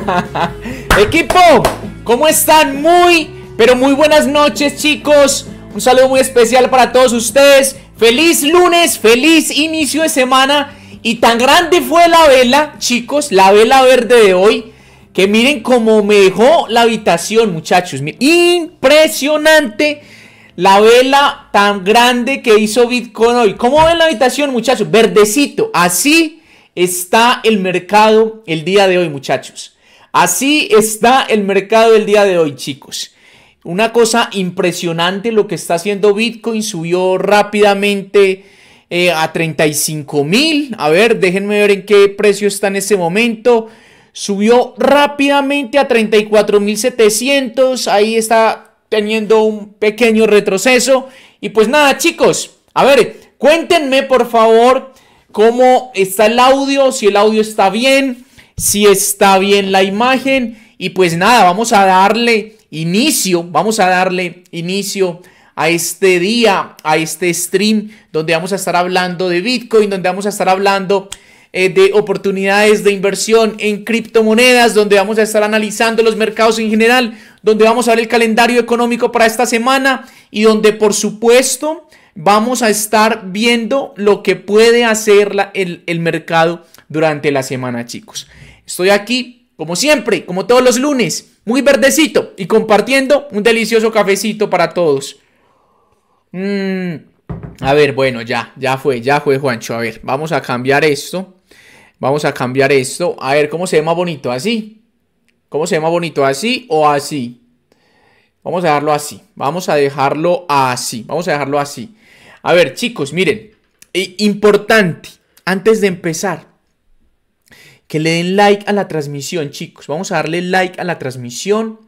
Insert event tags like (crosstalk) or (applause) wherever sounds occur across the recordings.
(laughs) Equipo, ¿cómo están? Muy, pero muy buenas noches chicos. Un saludo muy especial para todos ustedes. Feliz lunes, feliz inicio de semana. Y tan grande fue la vela, chicos, la vela verde de hoy. Que miren cómo me dejó la habitación, muchachos. Impresionante la vela tan grande que hizo Bitcoin hoy. ¿Cómo ven la habitación, muchachos? Verdecito. Así está el mercado el día de hoy, muchachos. Así está el mercado del día de hoy, chicos. Una cosa impresionante lo que está haciendo Bitcoin. Subió rápidamente eh, a 35 mil. A ver, déjenme ver en qué precio está en ese momento. Subió rápidamente a 34 mil 700. Ahí está teniendo un pequeño retroceso. Y pues nada, chicos. A ver, cuéntenme por favor cómo está el audio. Si el audio está bien si está bien la imagen. Y pues nada, vamos a darle inicio, vamos a darle inicio a este día, a este stream, donde vamos a estar hablando de Bitcoin, donde vamos a estar hablando eh, de oportunidades de inversión en criptomonedas, donde vamos a estar analizando los mercados en general, donde vamos a ver el calendario económico para esta semana y donde por supuesto vamos a estar viendo lo que puede hacer el, el mercado durante la semana, chicos. Estoy aquí, como siempre, como todos los lunes, muy verdecito y compartiendo un delicioso cafecito para todos. Mm, a ver, bueno, ya, ya fue, ya fue, Juancho. A ver, vamos a cambiar esto. Vamos a cambiar esto. A ver, ¿cómo se ve más bonito? ¿Así? ¿Cómo se ve más bonito? ¿Así o así? Vamos a dejarlo así. Vamos a dejarlo así. Vamos a dejarlo así. A ver, chicos, miren. Eh, importante, antes de empezar, que le den like a la transmisión, chicos. Vamos a darle like a la transmisión.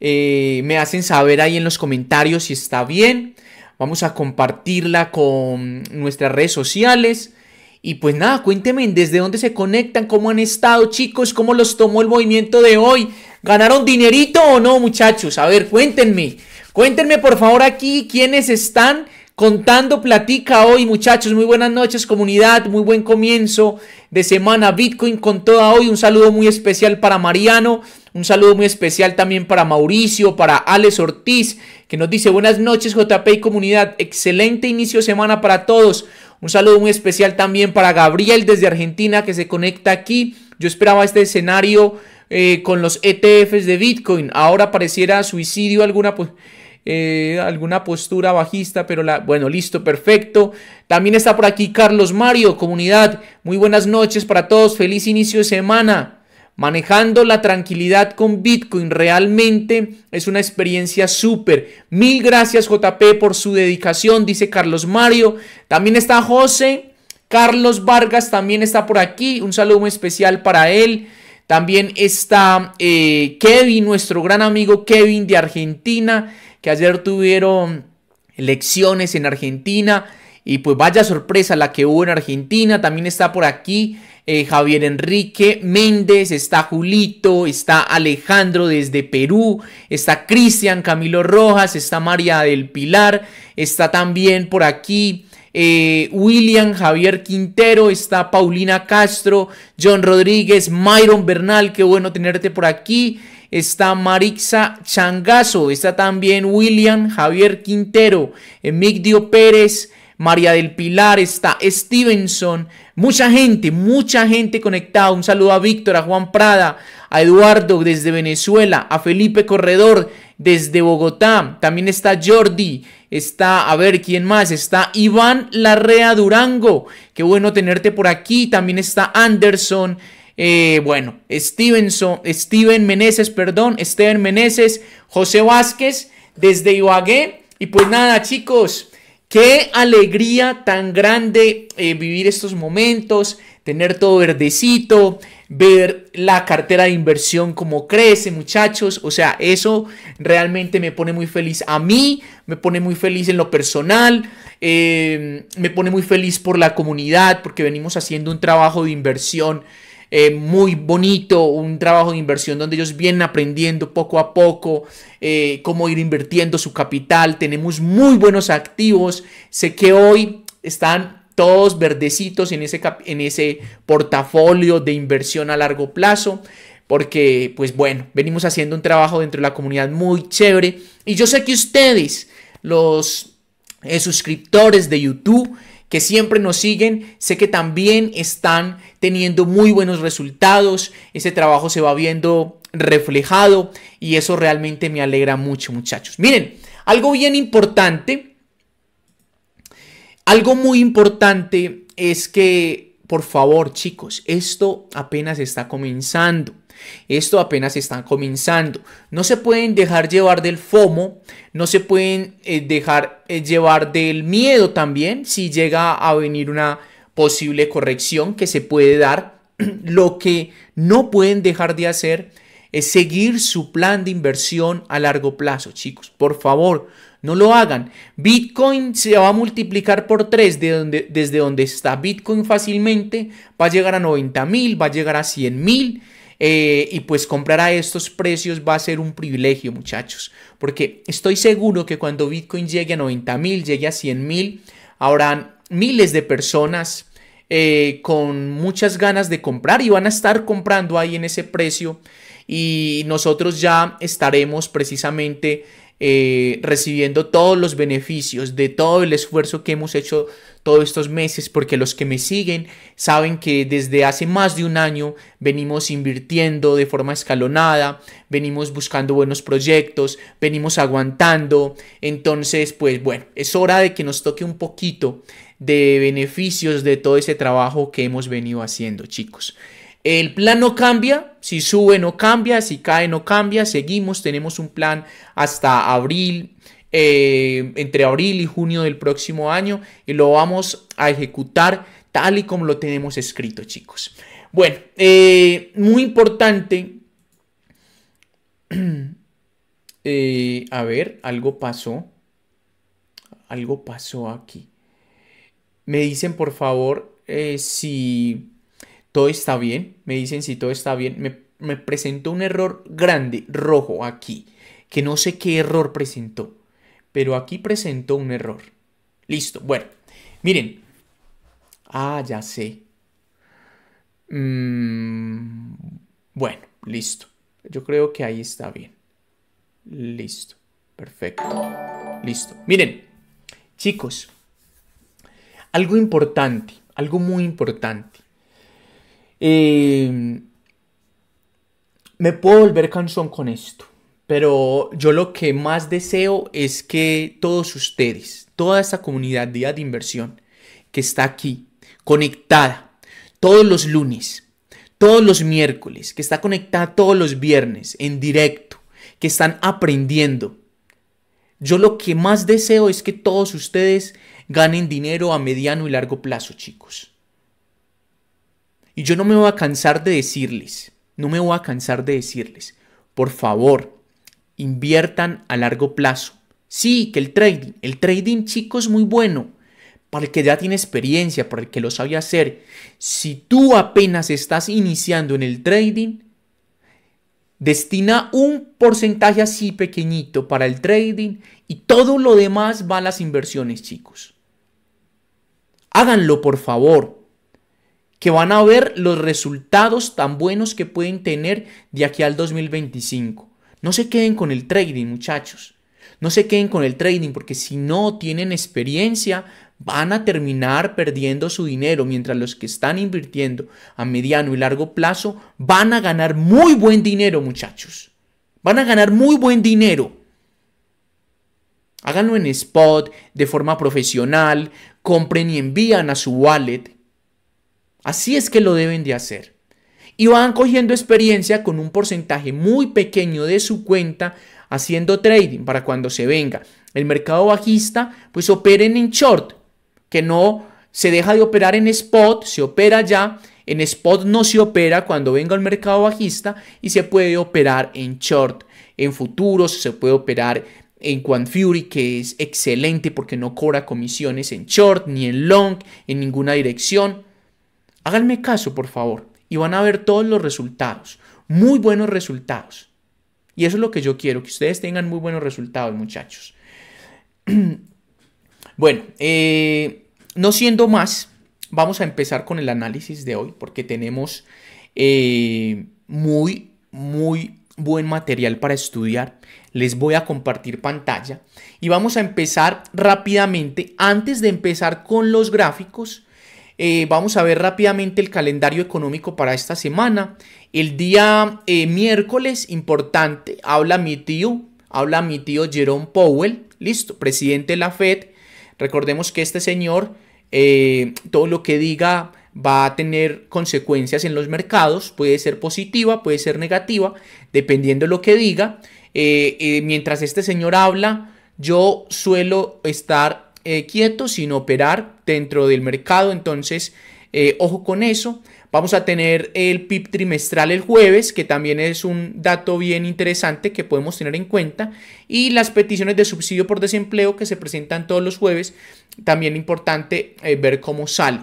Eh, me hacen saber ahí en los comentarios si está bien. Vamos a compartirla con nuestras redes sociales. Y pues nada, cuéntenme desde dónde se conectan, cómo han estado, chicos, cómo los tomó el movimiento de hoy. ¿Ganaron dinerito o no, muchachos? A ver, cuéntenme. Cuéntenme por favor aquí quiénes están Contando Platica hoy, muchachos. Muy buenas noches, comunidad. Muy buen comienzo de semana. Bitcoin con toda hoy. Un saludo muy especial para Mariano. Un saludo muy especial también para Mauricio, para Alex Ortiz, que nos dice buenas noches JP comunidad. Excelente inicio de semana para todos. Un saludo muy especial también para Gabriel desde Argentina que se conecta aquí. Yo esperaba este escenario eh, con los ETFs de Bitcoin. Ahora pareciera suicidio alguna. Pues, eh, alguna postura bajista, pero la, bueno, listo, perfecto. También está por aquí Carlos Mario, comunidad. Muy buenas noches para todos, feliz inicio de semana. Manejando la tranquilidad con Bitcoin realmente es una experiencia súper. Mil gracias JP por su dedicación, dice Carlos Mario. También está José. Carlos Vargas también está por aquí. Un saludo muy especial para él. También está eh, Kevin, nuestro gran amigo Kevin de Argentina que ayer tuvieron elecciones en Argentina. Y pues vaya sorpresa la que hubo en Argentina. También está por aquí eh, Javier Enrique Méndez, está Julito, está Alejandro desde Perú, está Cristian Camilo Rojas, está María del Pilar, está también por aquí. Eh, William Javier Quintero, está Paulina Castro, John Rodríguez, Myron Bernal, qué bueno tenerte por aquí está Marixa Changazo, está también William Javier Quintero, Emigdio Pérez, María del Pilar, está Stevenson, mucha gente, mucha gente conectada. Un saludo a Víctor, a Juan Prada, a Eduardo desde Venezuela, a Felipe Corredor desde Bogotá, también está Jordi, está, a ver, ¿quién más? Está Iván Larrea Durango, qué bueno tenerte por aquí, también está Anderson. Eh, bueno, Steven Meneses, perdón, Steven Meneses, José Vázquez desde Ibagué. Y pues nada, chicos, qué alegría tan grande eh, vivir estos momentos, tener todo verdecito, ver la cartera de inversión como crece, muchachos. O sea, eso realmente me pone muy feliz a mí, me pone muy feliz en lo personal, eh, me pone muy feliz por la comunidad, porque venimos haciendo un trabajo de inversión eh, muy bonito, un trabajo de inversión donde ellos vienen aprendiendo poco a poco eh, cómo ir invirtiendo su capital. Tenemos muy buenos activos. Sé que hoy están todos verdecitos en ese, en ese portafolio de inversión a largo plazo porque pues bueno, venimos haciendo un trabajo dentro de la comunidad muy chévere y yo sé que ustedes, los eh, suscriptores de YouTube, que siempre nos siguen, sé que también están teniendo muy buenos resultados, ese trabajo se va viendo reflejado y eso realmente me alegra mucho muchachos. Miren, algo bien importante, algo muy importante es que, por favor chicos, esto apenas está comenzando. Esto apenas está comenzando. No se pueden dejar llevar del FOMO, no se pueden eh, dejar eh, llevar del miedo también si llega a venir una posible corrección que se puede dar. (clears throat) Lo que no pueden dejar de hacer es seguir su plan de inversión a largo plazo, chicos. Por favor, no lo hagan. Bitcoin se va a multiplicar por 3 desde donde está Bitcoin fácilmente. Va a llegar a 90 mil, va a llegar a 100.000. mil. Eh, y pues comprar a estos precios va a ser un privilegio muchachos, porque estoy seguro que cuando Bitcoin llegue a 90 mil, llegue a 100 mil, habrán miles de personas eh, con muchas ganas de comprar y van a estar comprando ahí en ese precio y nosotros ya estaremos precisamente eh, recibiendo todos los beneficios de todo el esfuerzo que hemos hecho todos estos meses porque los que me siguen saben que desde hace más de un año venimos invirtiendo de forma escalonada, venimos buscando buenos proyectos, venimos aguantando. Entonces, pues bueno, es hora de que nos toque un poquito de beneficios de todo ese trabajo que hemos venido haciendo, chicos. El plan no cambia, si sube no cambia, si cae no cambia, seguimos, tenemos un plan hasta abril, eh, entre abril y junio del próximo año y lo vamos a ejecutar tal y como lo tenemos escrito, chicos. Bueno, eh, muy importante. (clears throat) Eh, a ver, algo pasó. Algo pasó aquí. Me dicen, por favor, si todo está bien. Me dicen si todo está bien. Me, me presentó un error grande, rojo, aquí. Que no sé qué error presentó pero aquí presentó un error. Listo, bueno, miren. Ah, ya sé. Mm, bueno, listo. Yo creo que ahí está bien. Listo, perfecto. Listo. Miren, chicos, algo importante, algo muy importante. Eh, me puedo volver cansón con esto pero yo lo que más deseo es que todos ustedes, toda esta comunidad Día de Inversión que está aquí, conectada todos los lunes, todos los miércoles, que está conectada todos los viernes en directo, que están aprendiendo. Yo lo que más deseo es que todos ustedes ganen dinero a mediano y largo plazo, chicos. Y yo no me voy a cansar de decirles, no me voy a cansar de decirles, por favor, inviertan a largo plazo. Sí, que el trading, el trading chicos es muy bueno para el que ya tiene experiencia, para el que lo sabe hacer. Si tú apenas estás iniciando en el trading, destina un porcentaje así pequeñito para el trading y todo lo demás va a las inversiones, chicos. Háganlo, por favor que van a ver los resultados tan buenos que pueden tener de aquí al 2025. No se queden con el trading, muchachos. No se queden con el trading porque si no tienen experiencia van a terminar perdiendo su dinero, mientras los que están invirtiendo a mediano y largo plazo van a ganar muy buen dinero, muchachos. Van a ganar muy buen dinero. Háganlo en spot, de forma profesional, compren y envían a su wallet. Así es que lo deben de hacer y van cogiendo experiencia con un porcentaje muy pequeño de su cuenta haciendo trading para cuando se venga el mercado bajista, pues operen en short, que no se deja de operar en spot, se opera ya, en spot no se opera cuando venga el mercado bajista y se puede operar en short, en futuros, se puede operar en Quant Fury, que es excelente porque no cobra comisiones en short, ni en long, en ninguna dirección. Háganme caso, por favor y van a ver todos los resultados, muy buenos resultados. Y eso es lo que yo quiero, que ustedes tengan muy buenos resultados, muchachos. (clears throat) Bueno, eh, no siendo más, vamos a empezar con el análisis de hoy, porque tenemos eh, muy, muy buen material para estudiar. Les voy a compartir pantalla y vamos a empezar rápidamente, antes de empezar con los gráficos, eh, vamos a ver rápidamente el calendario económico para esta semana. El día eh, miércoles, importante, habla mi tío, habla mi tío Jerome Powell, listo, presidente de la Fed. Recordemos que este señor, eh, todo lo que diga va a tener consecuencias en los mercados, puede ser positiva, puede ser negativa, dependiendo de lo que diga. mientras este señor habla, yo suelo estar eh, quieto, sin operar dentro del mercado. Entonces, eh, ojo con eso. Vamos a tener el PIB trimestral el jueves, que también es un dato bien interesante que podemos tener en cuenta. Y las peticiones de subsidio por desempleo que se presentan todos los jueves, también importante eh, ver cómo sale.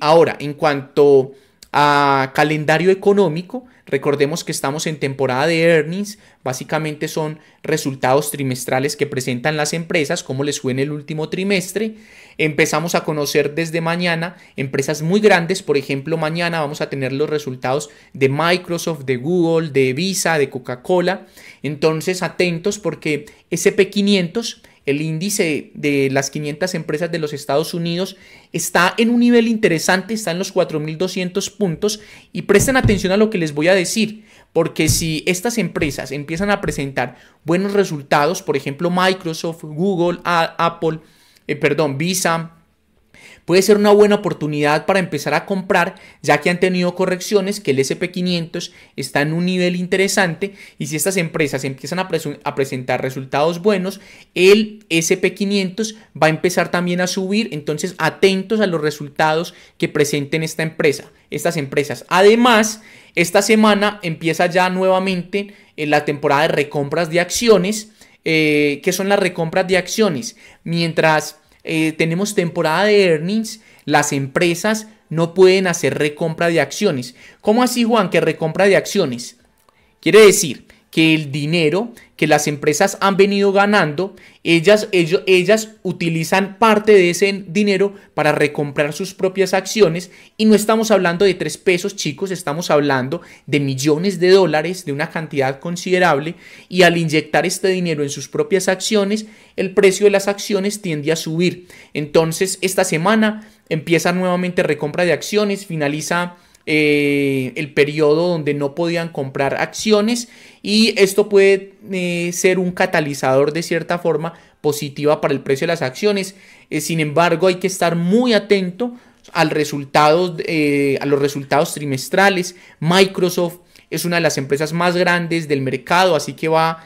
ahora, en cuanto a calendario económico, Recordemos que estamos en temporada de earnings, básicamente son resultados trimestrales que presentan las empresas, como les fue en el último trimestre. Empezamos a conocer desde mañana empresas muy grandes, por ejemplo, mañana vamos a tener los resultados de Microsoft, de Google, de Visa, de Coca-Cola. Entonces, atentos porque SP500 el índice de las 500 empresas de los Estados Unidos está en un nivel interesante, está en los 4.200 puntos y presten atención a lo que les voy a decir, porque si estas empresas empiezan a presentar buenos resultados, por ejemplo Microsoft, Google, Apple, eh, perdón, Visa, puede ser una buena oportunidad para empezar a comprar, ya que han tenido correcciones, que el SP500 está en un nivel interesante y si estas empresas empiezan a, presentar resultados buenos, el SP500 va a empezar también a subir, entonces atentos a los resultados que presenten esta empresa, estas empresas. Además, esta semana empieza ya nuevamente eh, la temporada de recompras de acciones. Eh, que son las recompras de acciones. Mientras eh, tenemos temporada de earnings, las empresas no pueden hacer recompra de acciones. ¿Cómo así, Juan, que recompra de acciones? Quiere decir que el dinero que las empresas han venido ganando, ellas, ellos, ellas utilizan parte de ese dinero para recomprar sus propias acciones y no estamos hablando de tres pesos chicos, estamos hablando de millones de dólares, de una cantidad considerable y al inyectar este dinero en sus propias acciones, el precio de las acciones tiende a subir. Entonces, esta semana empieza nuevamente recompra de acciones, finaliza eh, el periodo donde no podían comprar acciones y esto puede eh, ser un catalizador de cierta forma positiva para el precio de las acciones. Eh, sin embargo, hay que estar muy atento al resultado, a los resultados trimestrales. Microsoft es una de las empresas más grandes del mercado, así que va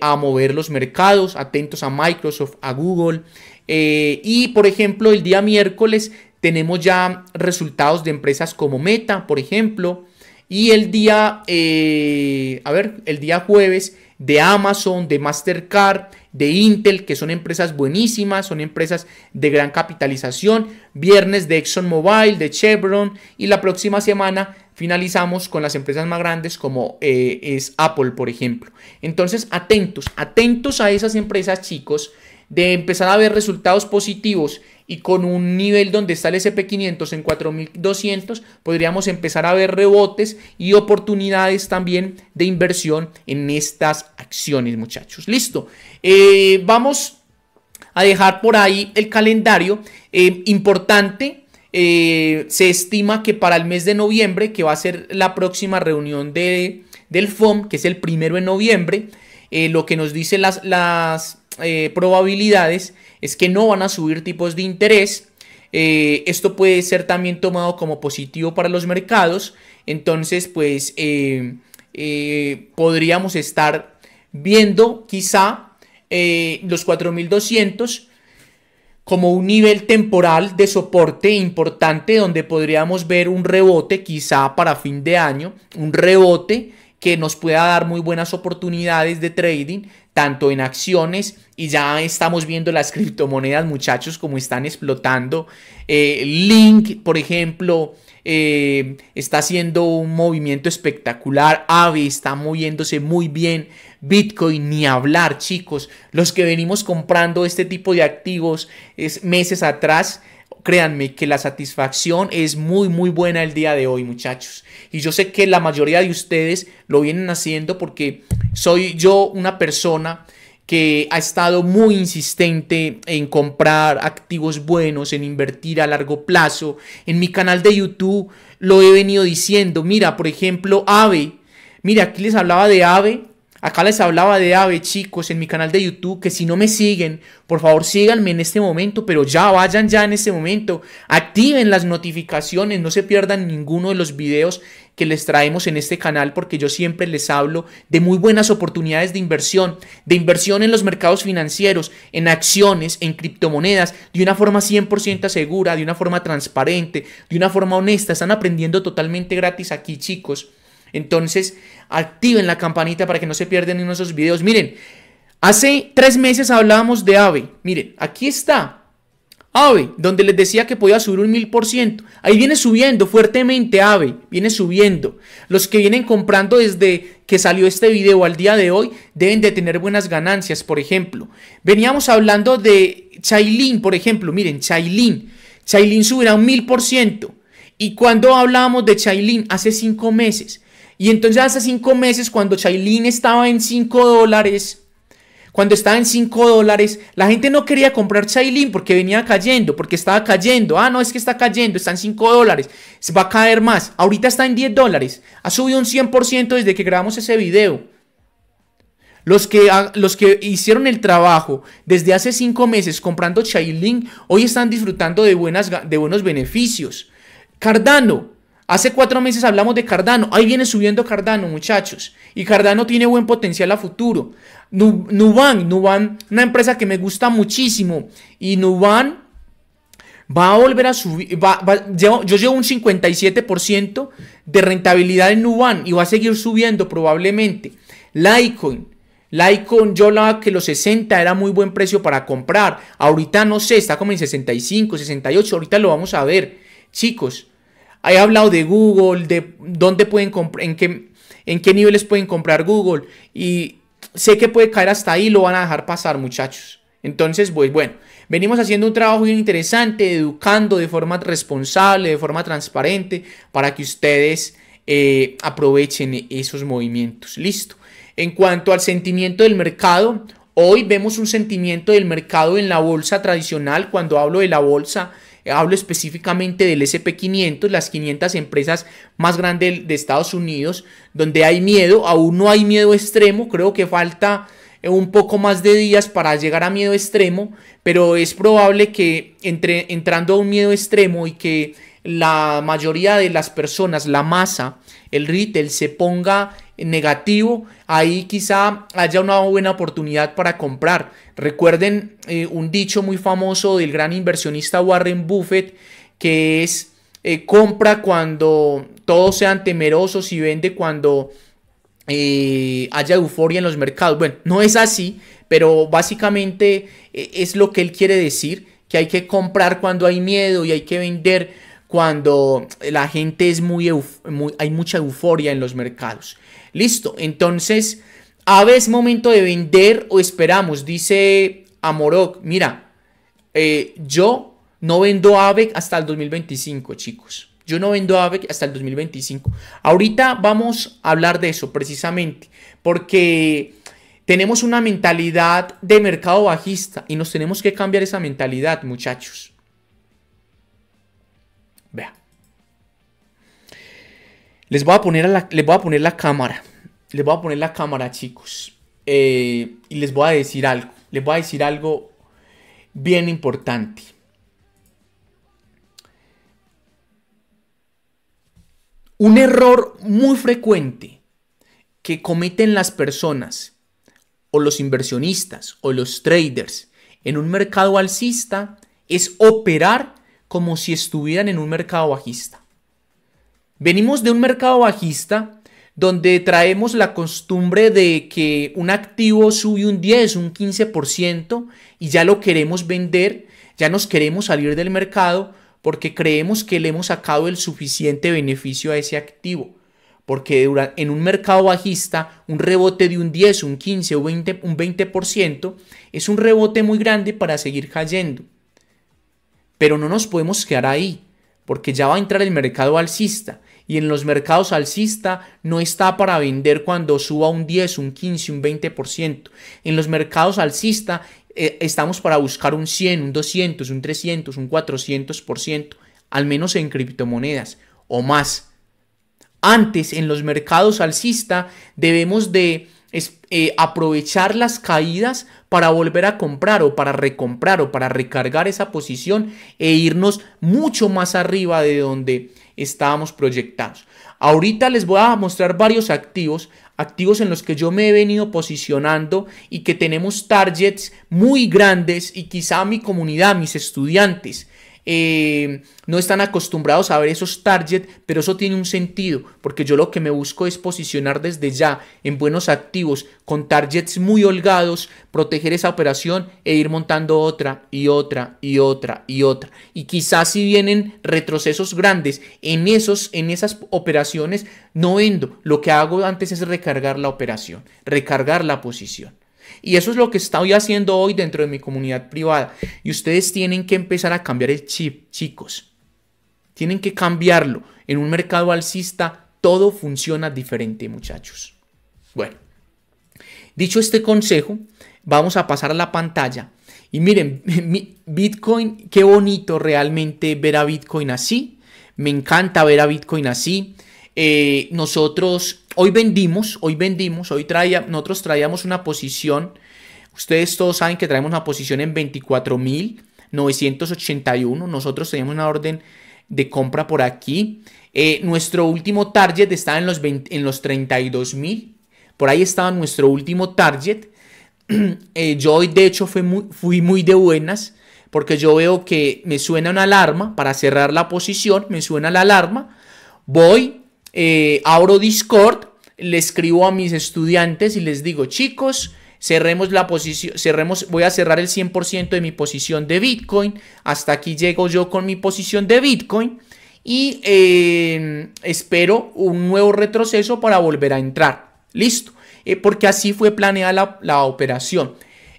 a mover los mercados, atentos a Microsoft, a Google. y por ejemplo, el día miércoles tenemos ya resultados de empresas como Meta, por ejemplo, y el día, eh, a ver, el día jueves de Amazon, de Mastercard, de Intel, que son empresas buenísimas, son empresas de gran capitalización. Viernes de ExxonMobil, de Chevron y la próxima semana finalizamos con las empresas más grandes como eh, es Apple, por ejemplo. Entonces, atentos, atentos a esas empresas, chicos, de empezar a ver resultados positivos y con un nivel donde está el SP500 en 4200 podríamos empezar a ver rebotes y oportunidades también de inversión en estas acciones muchachos. Listo, eh, vamos a dejar por ahí el calendario eh, importante. Eh, se estima que para el mes de noviembre, que va a ser la próxima reunión de, del FOM, que es el primero de noviembre, lo que nos dicen las, las eh, probabilidades es que no van a subir tipos de interés. Eh, esto puede ser también tomado como positivo para los mercados. Entonces, pues eh, podríamos estar viendo quizá los 4200 como un nivel temporal de soporte importante donde podríamos ver un rebote quizá para fin de año, un rebote que nos pueda dar muy buenas oportunidades de trading tanto en acciones y ya estamos viendo las criptomonedas, muchachos, como están explotando. Eh, Link, por ejemplo, eh, está haciendo un movimiento espectacular. Avi está moviéndose muy bien. Bitcoin, ni hablar, chicos. Los que venimos comprando este tipo de activos es meses atrás, créanme que la satisfacción es muy muy buena el día de hoy muchachos. Y yo sé que la mayoría de ustedes lo vienen haciendo porque soy yo una persona que ha estado muy insistente en comprar activos buenos, en invertir a largo plazo. En mi canal de YouTube lo he venido diciendo. Mira, por ejemplo, AVE. Mira, aquí les hablaba de AVE Acá les hablaba de Ave, chicos, en mi canal de YouTube, que si no me siguen, por favor síganme en este momento, pero ya vayan ya en este momento, activen las notificaciones, no se pierdan ninguno de los videos que les traemos en este canal, porque yo siempre les hablo de muy buenas oportunidades de inversión, de inversión en los mercados financieros, en acciones, en criptomonedas, de una forma 100% segura, de una forma transparente, de una forma honesta, están aprendiendo totalmente gratis aquí, chicos. Entonces, activen la campanita para que no se pierdan ninguno esos videos. Miren, hace tres meses hablábamos de AVE. Miren, aquí está. AVE, donde les decía que podía subir un mil por ciento. Ahí viene subiendo fuertemente AVE, viene subiendo. Los que vienen comprando desde que salió este video al día de hoy deben de tener buenas ganancias, por ejemplo. Veníamos hablando de Chailin, por ejemplo. Miren, Chailin. Chailin subirá un mil por ciento. ¿Y cuando hablábamos de Chailin? Hace cinco meses. Y entonces hace cinco meses, cuando Chailin estaba en 5 dólares, cuando estaba en 5 dólares, la gente no quería comprar Chailin porque venía cayendo, porque estaba cayendo. Ah, no, es que está cayendo, está en 5 dólares, va a caer más. Ahorita está en 10 dólares, ha subido un 100% desde que grabamos ese video. Los que, los que hicieron el trabajo desde hace 5 meses comprando Chailin, hoy están disfrutando de, buenas, de buenos beneficios. Cardano, Hace cuatro meses hablamos de Cardano. Ahí viene subiendo Cardano, muchachos. Y Cardano tiene buen potencial a futuro. Nuban, Nuban, una empresa que me gusta muchísimo. Y Nuban va a volver a subir. yo, llevo un 57% de rentabilidad en Nuban y va a seguir subiendo probablemente. Litecoin. Litecoin, yo hablaba que los 60 era muy buen precio para comprar. Ahorita no sé, está como en 65, 68. Ahorita lo vamos a ver. Chicos, He hablado de Google, de dónde pueden en qué, en qué niveles pueden comprar Google. Y sé que puede caer hasta ahí, lo van a dejar pasar, muchachos. Entonces, pues bueno, venimos haciendo un trabajo bien interesante, educando de forma responsable, de forma transparente, para que ustedes eh, aprovechen esos movimientos. Listo. En cuanto al sentimiento del mercado, hoy vemos un sentimiento del mercado en la bolsa tradicional. Cuando hablo de la bolsa, hablo específicamente del SP500, las 500 empresas más grandes de Estados Unidos, donde hay miedo, aún no hay miedo extremo, creo que falta eh, un poco más de días para llegar a miedo extremo, pero es probable que entre, entrando a un miedo extremo y que la mayoría de las personas, la masa, el retail se ponga negativo, ahí quizá haya una buena oportunidad para comprar. Recuerden eh, un dicho muy famoso del gran inversionista Warren Buffett, que es eh, compra cuando todos sean temerosos y vende cuando eh, haya euforia en los mercados. Bueno, no es así, pero básicamente es lo que él quiere decir, que hay que comprar cuando hay miedo y hay que vender cuando la gente es muy, hay mucha euforia en los mercados. Listo, entonces AVE es momento de vender o esperamos, dice Amorok. Mira, eh, yo no vendo AVE hasta el 2025, chicos. Yo no vendo AVE hasta el 2025. Ahorita vamos a hablar de eso precisamente, porque tenemos una mentalidad de mercado bajista y nos tenemos que cambiar esa mentalidad, muchachos. Les voy a poner, la, a poner la cámara. Les voy a poner la cámara, chicos. Eh, y les voy a decir algo. Les voy a decir algo bien importante. Un error muy frecuente que cometen las personas o los inversionistas o los traders en un mercado alcista es operar como si estuvieran en un mercado bajista. Venimos de un mercado bajista donde traemos la costumbre de que un activo sube un 10, un 15% y ya lo queremos vender, ya nos queremos salir del mercado porque creemos que le hemos sacado el suficiente beneficio a ese activo. Porque en un mercado bajista, un rebote de un 10, un 15 o un 20% es un rebote muy grande para seguir cayendo. Pero no nos podemos quedar ahí porque ya va a entrar el mercado alcista y en los mercados alcista no está para vender cuando suba un 10, un 15, un 20%. En los mercados alcista eh, estamos para buscar un 100, un 200, un 300, un 400%, al menos en criptomonedas o más. Antes, en los mercados alcista debemos de eh, aprovechar las caídas para volver a comprar o para recomprar o para recargar esa posición e irnos mucho más arriba de donde estábamos proyectados. Ahorita les voy a mostrar varios activos, activos en los que yo me he venido posicionando y que tenemos targets muy grandes y quizá mi comunidad, mis estudiantes, eh, no están acostumbrados a ver esos targets, pero eso tiene un sentido, porque yo lo que me busco es posicionar desde ya en buenos activos, con targets muy holgados, proteger esa operación e ir montando otra y otra y otra y otra. Y quizás si vienen retrocesos grandes en, esos, en esas operaciones, no vendo. Lo que hago antes es recargar la operación, recargar la posición. Y eso es lo que estoy haciendo hoy dentro de mi comunidad privada. Y ustedes tienen que empezar a cambiar el chip, chicos. Tienen que cambiarlo. En un mercado alcista todo funciona diferente, muchachos. Bueno, dicho este consejo, vamos a pasar a la pantalla. Y miren, (laughs) Bitcoin, qué bonito realmente ver a Bitcoin así. Me encanta ver a Bitcoin así. Eh, nosotros hoy vendimos, hoy vendimos, hoy traía, nosotros traíamos una posición, ustedes todos saben que traemos una posición en 24.981, nosotros tenemos una orden de compra por aquí. Eh, nuestro último target estaba en los, en los 32.000, por ahí estaba nuestro último target. (clears throat) Eh, yo hoy de hecho fui muy de buenas porque yo veo que me suena una alarma para cerrar la posición, me suena la alarma, voy, eh, abro Discord, le escribo a mis estudiantes y les digo, chicos, cerremos la posición, cerremos, voy a cerrar el 100% de mi posición de Bitcoin, hasta aquí llego yo con mi posición de Bitcoin y em, espero un nuevo retroceso para volver a entrar. Listo, eh, porque así fue planeada la, operación.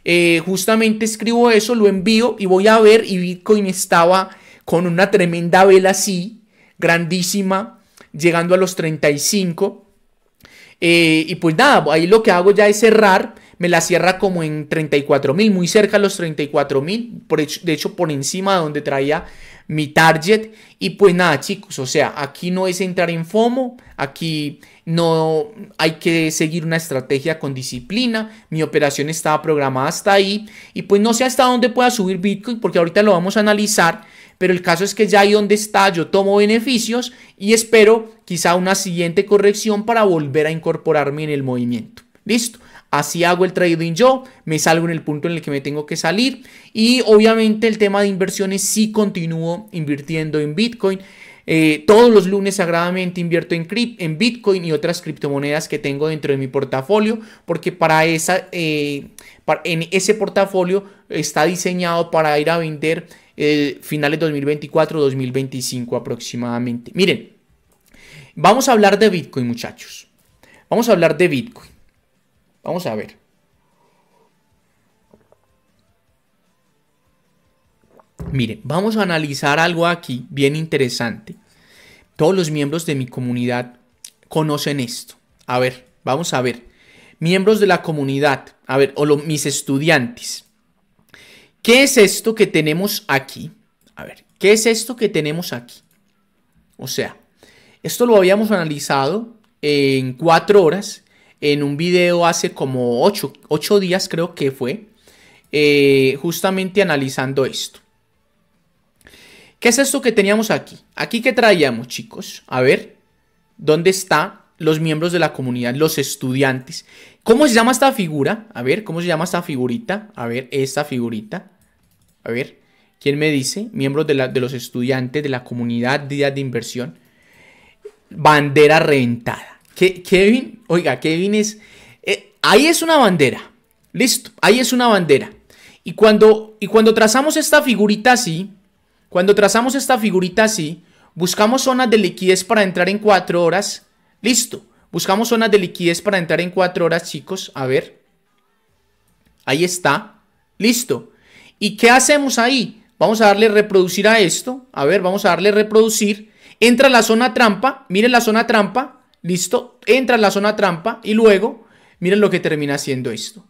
Eh, justamente escribo eso, lo envío y voy a ver y Bitcoin estaba con una tremenda vela así, grandísima, llegando a los 35. Eh, y pues nada, ahí lo que hago ya es cerrar. Me la cierra como en 34 mil, muy cerca a los 34 mil. De hecho, por encima de donde traía mi target. Y pues nada, chicos, o sea, aquí no es entrar en FOMO, aquí no hay que seguir una estrategia con disciplina. Mi operación estaba programada hasta ahí. Y pues no sé hasta dónde pueda subir Bitcoin, porque ahorita lo vamos a analizar pero el caso es que ya ahí donde está yo tomo beneficios y espero quizá una siguiente corrección para volver a incorporarme en el movimiento. Listo. Así hago el trading yo, me salgo en el punto en el que me tengo que salir y obviamente el tema de inversiones sí continúo invirtiendo en Bitcoin. Eh, todos los lunes sagradamente invierto en, en, Bitcoin y otras criptomonedas que tengo dentro de mi portafolio, porque para esa, eh, en ese portafolio está diseñado para ir a vender eh, finales 2024-2025 aproximadamente. Miren, vamos a hablar de Bitcoin muchachos. Vamos a hablar de Bitcoin. Vamos a ver. Miren, vamos a analizar algo aquí bien interesante. Todos los miembros de mi comunidad conocen esto. A ver, vamos a ver. Miembros de la comunidad, a ver, o mis estudiantes. ¿Qué es esto que tenemos aquí? A ver, ¿qué es esto que tenemos aquí? O sea, esto lo habíamos analizado en cuatro horas en un video hace como ocho, días creo que fue, eh, justamente analizando esto. ¿Qué es esto que teníamos aquí? Aquí que traíamos, chicos. A ver, ¿dónde están los miembros de la comunidad, los estudiantes? ¿Cómo se llama esta figura? A ver, ¿cómo se llama esta figurita? A ver, esta figurita. A ver, ¿quién me dice? Miembros de, los estudiantes de la comunidad Días de Inversión. Bandera reventada. ¿Qué Kevin, oiga, Kevin es... Eh, ahí es una bandera. Listo, ahí es una bandera. Y cuando, y cuando trazamos esta figurita así, cuando trazamos esta figurita así, buscamos zonas de liquidez para entrar en cuatro horas. Listo. Buscamos zonas de liquidez para entrar en cuatro horas, chicos. A ver. Ahí está. Listo. ¿Y qué hacemos ahí? Vamos a darle reproducir a esto. A ver, vamos a darle reproducir. Entra la zona trampa. Miren la zona trampa. Listo. Entra la zona trampa. Y luego, miren lo que termina haciendo esto.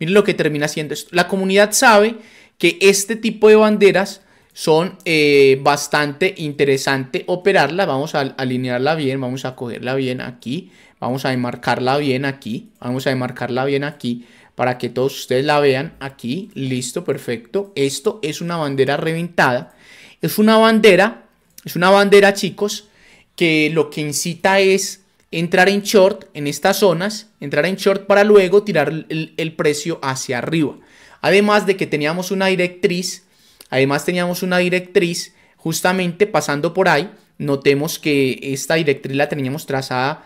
Miren lo que termina haciendo esto. La comunidad sabe que este tipo de banderas son eh, bastante interesante operarla. Vamos a alinearla bien, vamos a cogerla bien aquí, vamos a demarcarla bien aquí, vamos a demarcarla bien aquí, para que todos ustedes la vean aquí. Listo, perfecto. Esto es una bandera reventada. Es una bandera, es una bandera, chicos, que lo que incita es entrar en short en estas zonas, entrar en short para luego tirar el, precio hacia arriba. Además de que teníamos una directriz, además teníamos una directriz justamente pasando por ahí. Notemos que esta directriz la teníamos trazada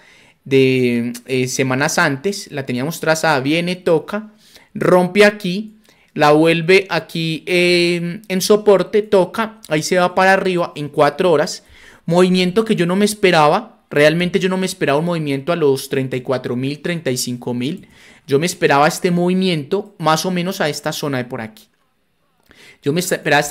de eh, semanas antes, la teníamos trazada, viene, toca, rompe aquí, la vuelve aquí em, en soporte, toca, ahí se va para arriba en 4 horas, movimiento que yo no me esperaba, realmente yo no me esperaba un movimiento a los 34 mil, 35 mil, yo me esperaba este movimiento más o menos a esta zona de por aquí. Yo me esperaba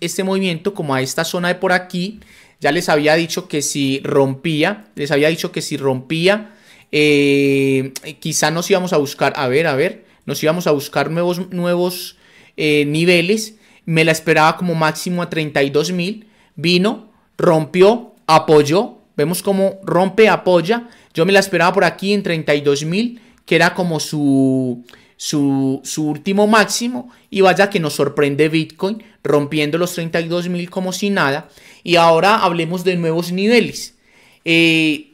este movimiento como a esta zona de por aquí, ya les había dicho que si rompía, les había dicho que si rompía, eh, quizá nos íbamos a buscar, a ver, a ver, nos íbamos a buscar nuevos, nuevos eh, niveles. Me la esperaba como máximo a 32.000. mil. Vino, rompió, apoyó. Vemos cómo rompe, apoya. Yo me la esperaba por aquí en 32.000, mil, que era como su su, último máximo y vaya que nos sorprende Bitcoin rompiendo los 32 mil como si nada. Y ahora hablemos de nuevos niveles. Eh,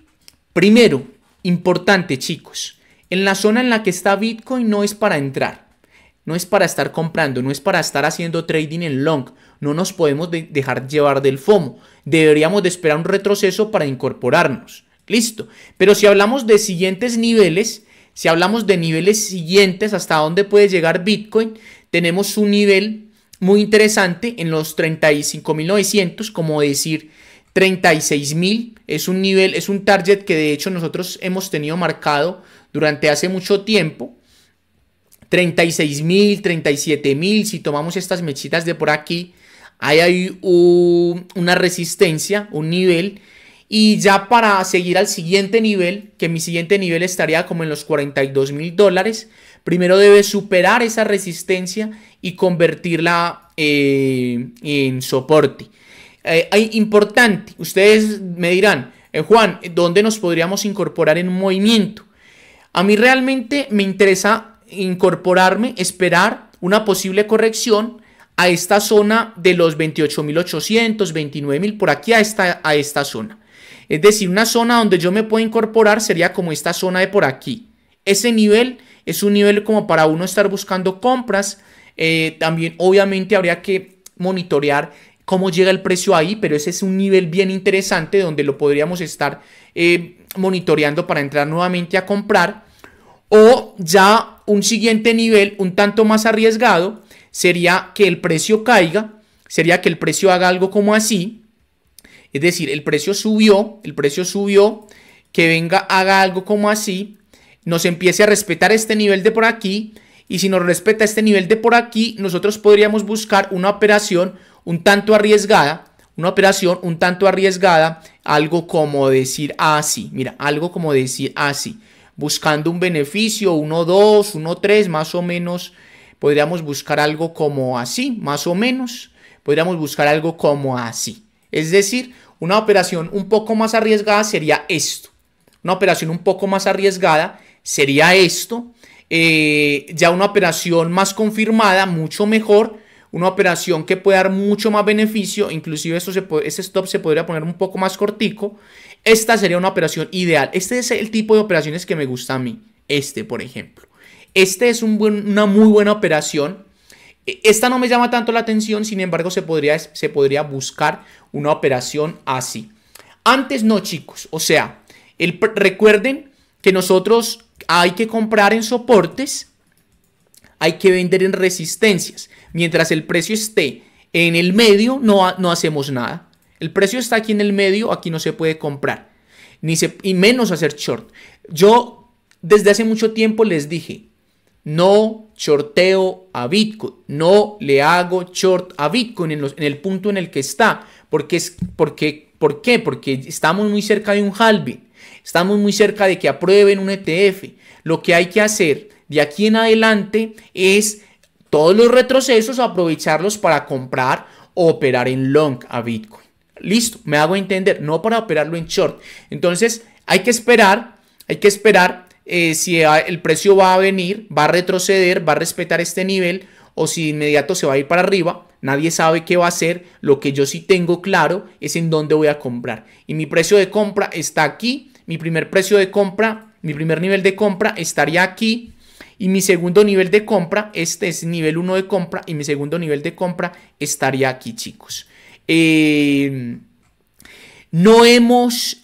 primero, importante chicos, en la zona en la que está Bitcoin no es para entrar. No es para estar comprando, no es para estar haciendo trading en long. No nos podemos dejar llevar del FOMO. Deberíamos de esperar un retroceso para incorporarnos. Listo. Pero si hablamos de siguientes niveles, si hablamos de niveles siguientes, hasta dónde puede llegar Bitcoin, tenemos un nivel muy interesante en los 35.900, como decir 36.000. Es un nivel, es un target que de hecho nosotros hemos tenido marcado durante hace mucho tiempo. 36.000, 37.000, si tomamos estas mechitas de por aquí, hay una resistencia, un nivel y ya para seguir al siguiente nivel, que mi siguiente nivel estaría como en los 42 mil dólares, primero debe superar esa resistencia y convertirla eh, en soporte. Eh, importante, ustedes me dirán, eh, Juan, ¿dónde nos podríamos incorporar en un movimiento? A mí realmente me interesa incorporarme, esperar una posible corrección a esta zona de los 28.800, 29.000, por aquí a esta, a esta zona. Es decir, una zona donde yo me puedo incorporar sería como esta zona de por aquí. Ese nivel es un nivel como para uno estar buscando compras. Eh, también obviamente habría que monitorear cómo llega el precio ahí, pero ese es un nivel bien interesante donde lo podríamos estar eh, monitoreando para entrar nuevamente a comprar. O ya un siguiente nivel, un tanto más arriesgado, sería que el precio caiga, sería que el precio haga algo como así, es decir, el precio subió, el precio subió, que venga, haga algo como así, nos empiece a respetar este nivel de por aquí, y si nos respeta este nivel de por aquí, nosotros podríamos buscar una operación un tanto arriesgada, una operación un tanto arriesgada, algo como decir así, mira, algo como decir así, buscando un beneficio, 1, 3, más o menos, podríamos buscar algo como así, más o menos, podríamos buscar algo como así. Es decir, una operación un poco más arriesgada sería esto. Una operación un poco más arriesgada sería esto. Eh, ya una operación más confirmada, mucho mejor. Una operación que puede dar mucho más beneficio. Inclusive esto este stop se podría poner un poco más cortico. Esta sería una operación ideal. Este es el tipo de operaciones que me gusta a mí. Este, por ejemplo. Este es una muy buena operación esta no me llama tanto la atención, sin embargo se podría, se podría buscar una operación así. Antes no, chicos. O sea, el, recuerden que nosotros hay que comprar en soportes, hay que vender en resistencias. Mientras el precio esté en el medio, no, no hacemos nada. El precio está aquí en el medio, aquí no se puede comprar. Ni y menos hacer short. Yo desde hace mucho tiempo les dije, no shorteo a Bitcoin. No le hago short a Bitcoin en, el punto en el que está. Porque es, porque, ¿Por qué? Porque estamos muy cerca de un halving. Estamos muy cerca de que aprueben un ETF. Lo que hay que hacer de aquí en adelante es todos los retrocesos aprovecharlos para comprar o operar en long a Bitcoin. Listo, me hago entender, no para operarlo en short. Entonces hay que esperar, hay que esperar eh, si el precio va a venir, va a retroceder, va a respetar este nivel o si de inmediato se va a ir para arriba. Nadie sabe qué va a hacer. Lo que yo sí tengo claro es en dónde voy a comprar. Y mi precio de compra está aquí. Mi primer precio de compra, mi primer nivel de compra estaría aquí. Y mi segundo nivel de compra, este es nivel 1 de compra. Y mi segundo nivel de compra estaría aquí, chicos. Eh, no hemos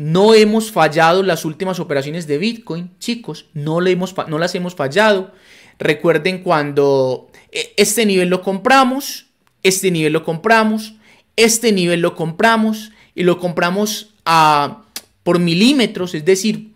no hemos fallado las últimas operaciones de Bitcoin, chicos, no, las hemos fallado. Recuerden cuando e, este nivel lo compramos, este nivel lo compramos, este nivel lo compramos y lo compramos a, por milímetros, es decir,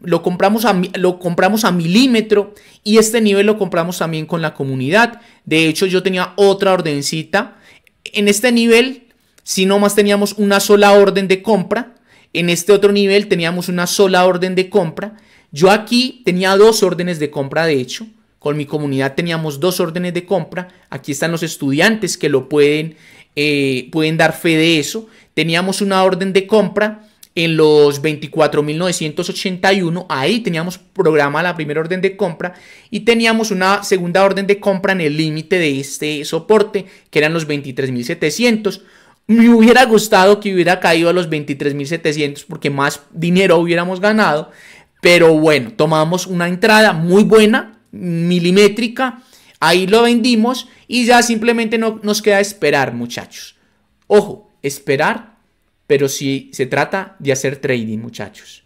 lo compramos, a, lo compramos a milímetro y este nivel lo compramos también con la comunidad. De hecho, yo tenía otra ordencita. En este nivel, si no más teníamos una sola orden de compra, en este otro nivel teníamos una sola orden de compra. Yo aquí tenía dos órdenes de compra, de hecho. Con mi comunidad teníamos dos órdenes de compra. Aquí están los estudiantes que lo pueden, eh, pueden dar fe de eso. Teníamos una orden de compra en los 24.981. Ahí teníamos programa la primera orden de compra y teníamos una segunda orden de compra en el límite de este soporte que eran los 23.700. Me hubiera gustado que hubiera caído a los 23.700 porque más dinero hubiéramos ganado. Pero bueno, tomamos una entrada muy buena, milimétrica. Ahí lo vendimos y ya simplemente no, nos queda esperar, muchachos. Ojo, esperar, pero si se trata de hacer trading, muchachos.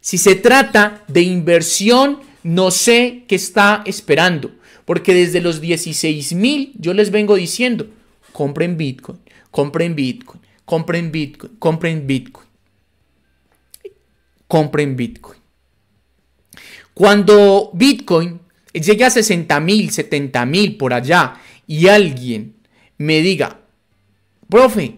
Si se trata de inversión, no sé qué está esperando. Porque desde los 16.000 yo les vengo diciendo, compren Bitcoin compren Bitcoin, compren Bitcoin, compren Bitcoin, compren Bitcoin. Cuando Bitcoin llegue a 60.000, mil, mil por allá y alguien me diga, profe,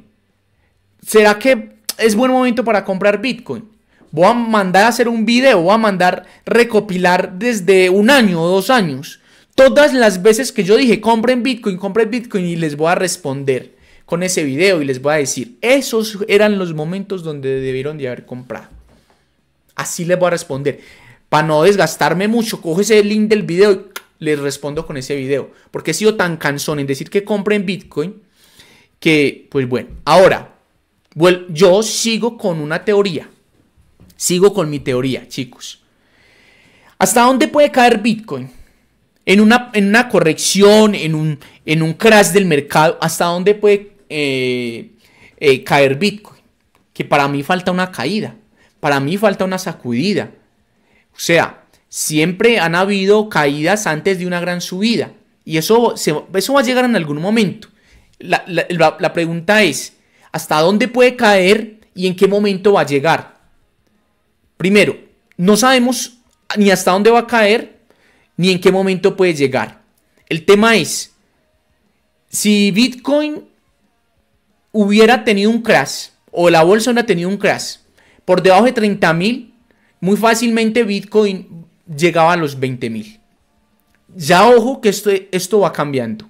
¿será que es buen momento para comprar Bitcoin? Voy a mandar a hacer un video, voy a mandar recopilar desde un año o dos años. Todas las veces que yo dije, compren Bitcoin, compren Bitcoin y les voy a responder con ese video y les voy a decir, esos eran los momentos donde debieron de haber comprado. Así les voy a responder. Para no desgastarme mucho, cojo ese link del video y les respondo con ese video. Porque he sido tan cansón en decir que compren Bitcoin que, pues bueno, ahora, yo sigo con una teoría. Sigo con mi teoría, chicos. ¿Hasta dónde puede caer Bitcoin? En una, una corrección, en un, en un crash del mercado, ¿hasta dónde puede eh, eh, caer Bitcoin, que para mí falta una caída, para mí falta una sacudida. O sea, siempre han habido caídas antes de una gran subida y eso, se, eso va a llegar en algún momento. La, la pregunta es, ¿hasta dónde puede caer y en qué momento va a llegar? Primero, no sabemos ni hasta dónde va a caer ni en qué momento puede llegar. El tema es, si Bitcoin hubiera tenido un crash o la bolsa hubiera tenido un crash por debajo de $30,000 mil, muy fácilmente Bitcoin llegaba a los $20,000 mil. Ya ojo que esto, esto va cambiando.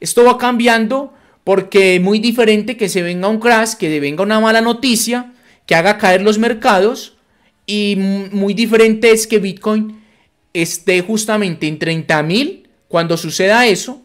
Esto va cambiando porque es muy diferente que se venga un crash, que se venga una mala noticia, que haga caer los mercados y muy diferente es que Bitcoin esté justamente en $30,000 mil cuando suceda eso,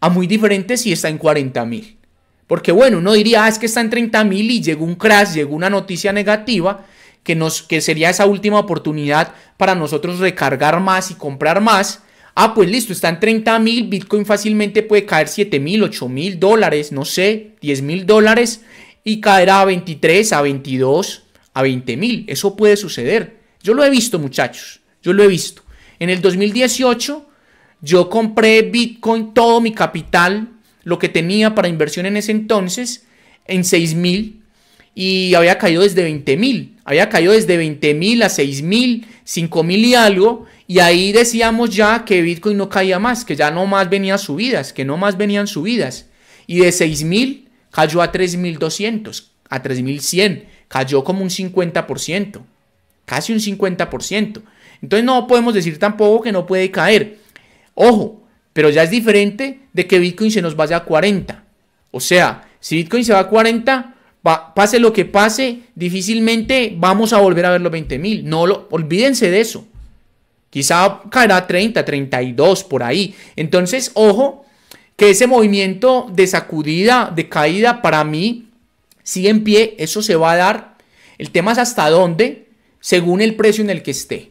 a muy diferente si está en 40 mil. Porque bueno, uno diría, ah, es que está en 30 mil y llegó un crash, llegó una noticia negativa, que, nos, que sería esa última oportunidad para nosotros recargar más y comprar más. Ah, pues listo, está en 30 mil, Bitcoin fácilmente puede caer 7 mil, 8 mil dólares, no sé, 10 mil dólares y caerá a 23, a 22, a 20 mil. Eso puede suceder. Yo lo he visto muchachos, yo lo he visto. En el 2018 yo compré Bitcoin, todo mi capital lo que tenía para inversión en ese entonces en 6.000. y había caído desde 20.000. había caído desde 20.000 a 6 mil, mil y algo, y ahí decíamos ya que Bitcoin no caía más, que ya no más venían subidas, que no más venían subidas, y de 6.000 cayó a 3.200, a 3.100, cayó como un 50%, casi un 50%. Entonces no podemos decir tampoco que no puede caer. Ojo, pero ya es diferente de que Bitcoin se nos vaya a 40. O sea, si Bitcoin se va a 40, pase lo que pase, difícilmente vamos a volver a ver los 20 mil. No lo, olvídense de eso. Quizá caerá 30, 32 por ahí. Entonces, ojo, que ese movimiento de sacudida, de caída, para mí sigue en pie, eso se va a dar. El tema es hasta dónde, según el precio en el que esté.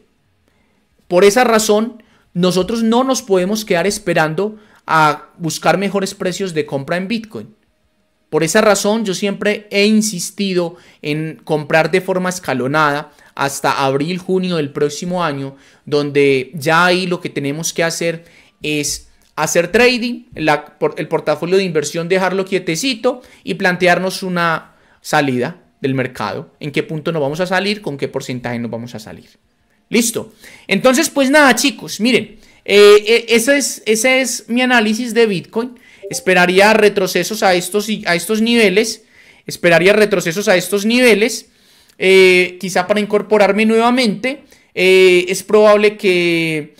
Por esa razón, nosotros no nos podemos quedar esperando a buscar mejores precios de compra en Bitcoin. Por esa razón yo siempre he insistido en comprar de forma escalonada hasta abril, junio del próximo año, donde ya ahí lo que tenemos que hacer es hacer trading, el portafolio de inversión dejarlo quietecito y plantearnos una salida del mercado, en qué punto nos vamos a salir, con qué porcentaje nos vamos a salir. Listo. Entonces, pues nada, chicos, miren, eh, eh, ese, es, ese es mi análisis de Bitcoin. Esperaría retrocesos a estos, a estos niveles. Esperaría retrocesos a estos niveles. Eh, quizá para incorporarme nuevamente. es probable que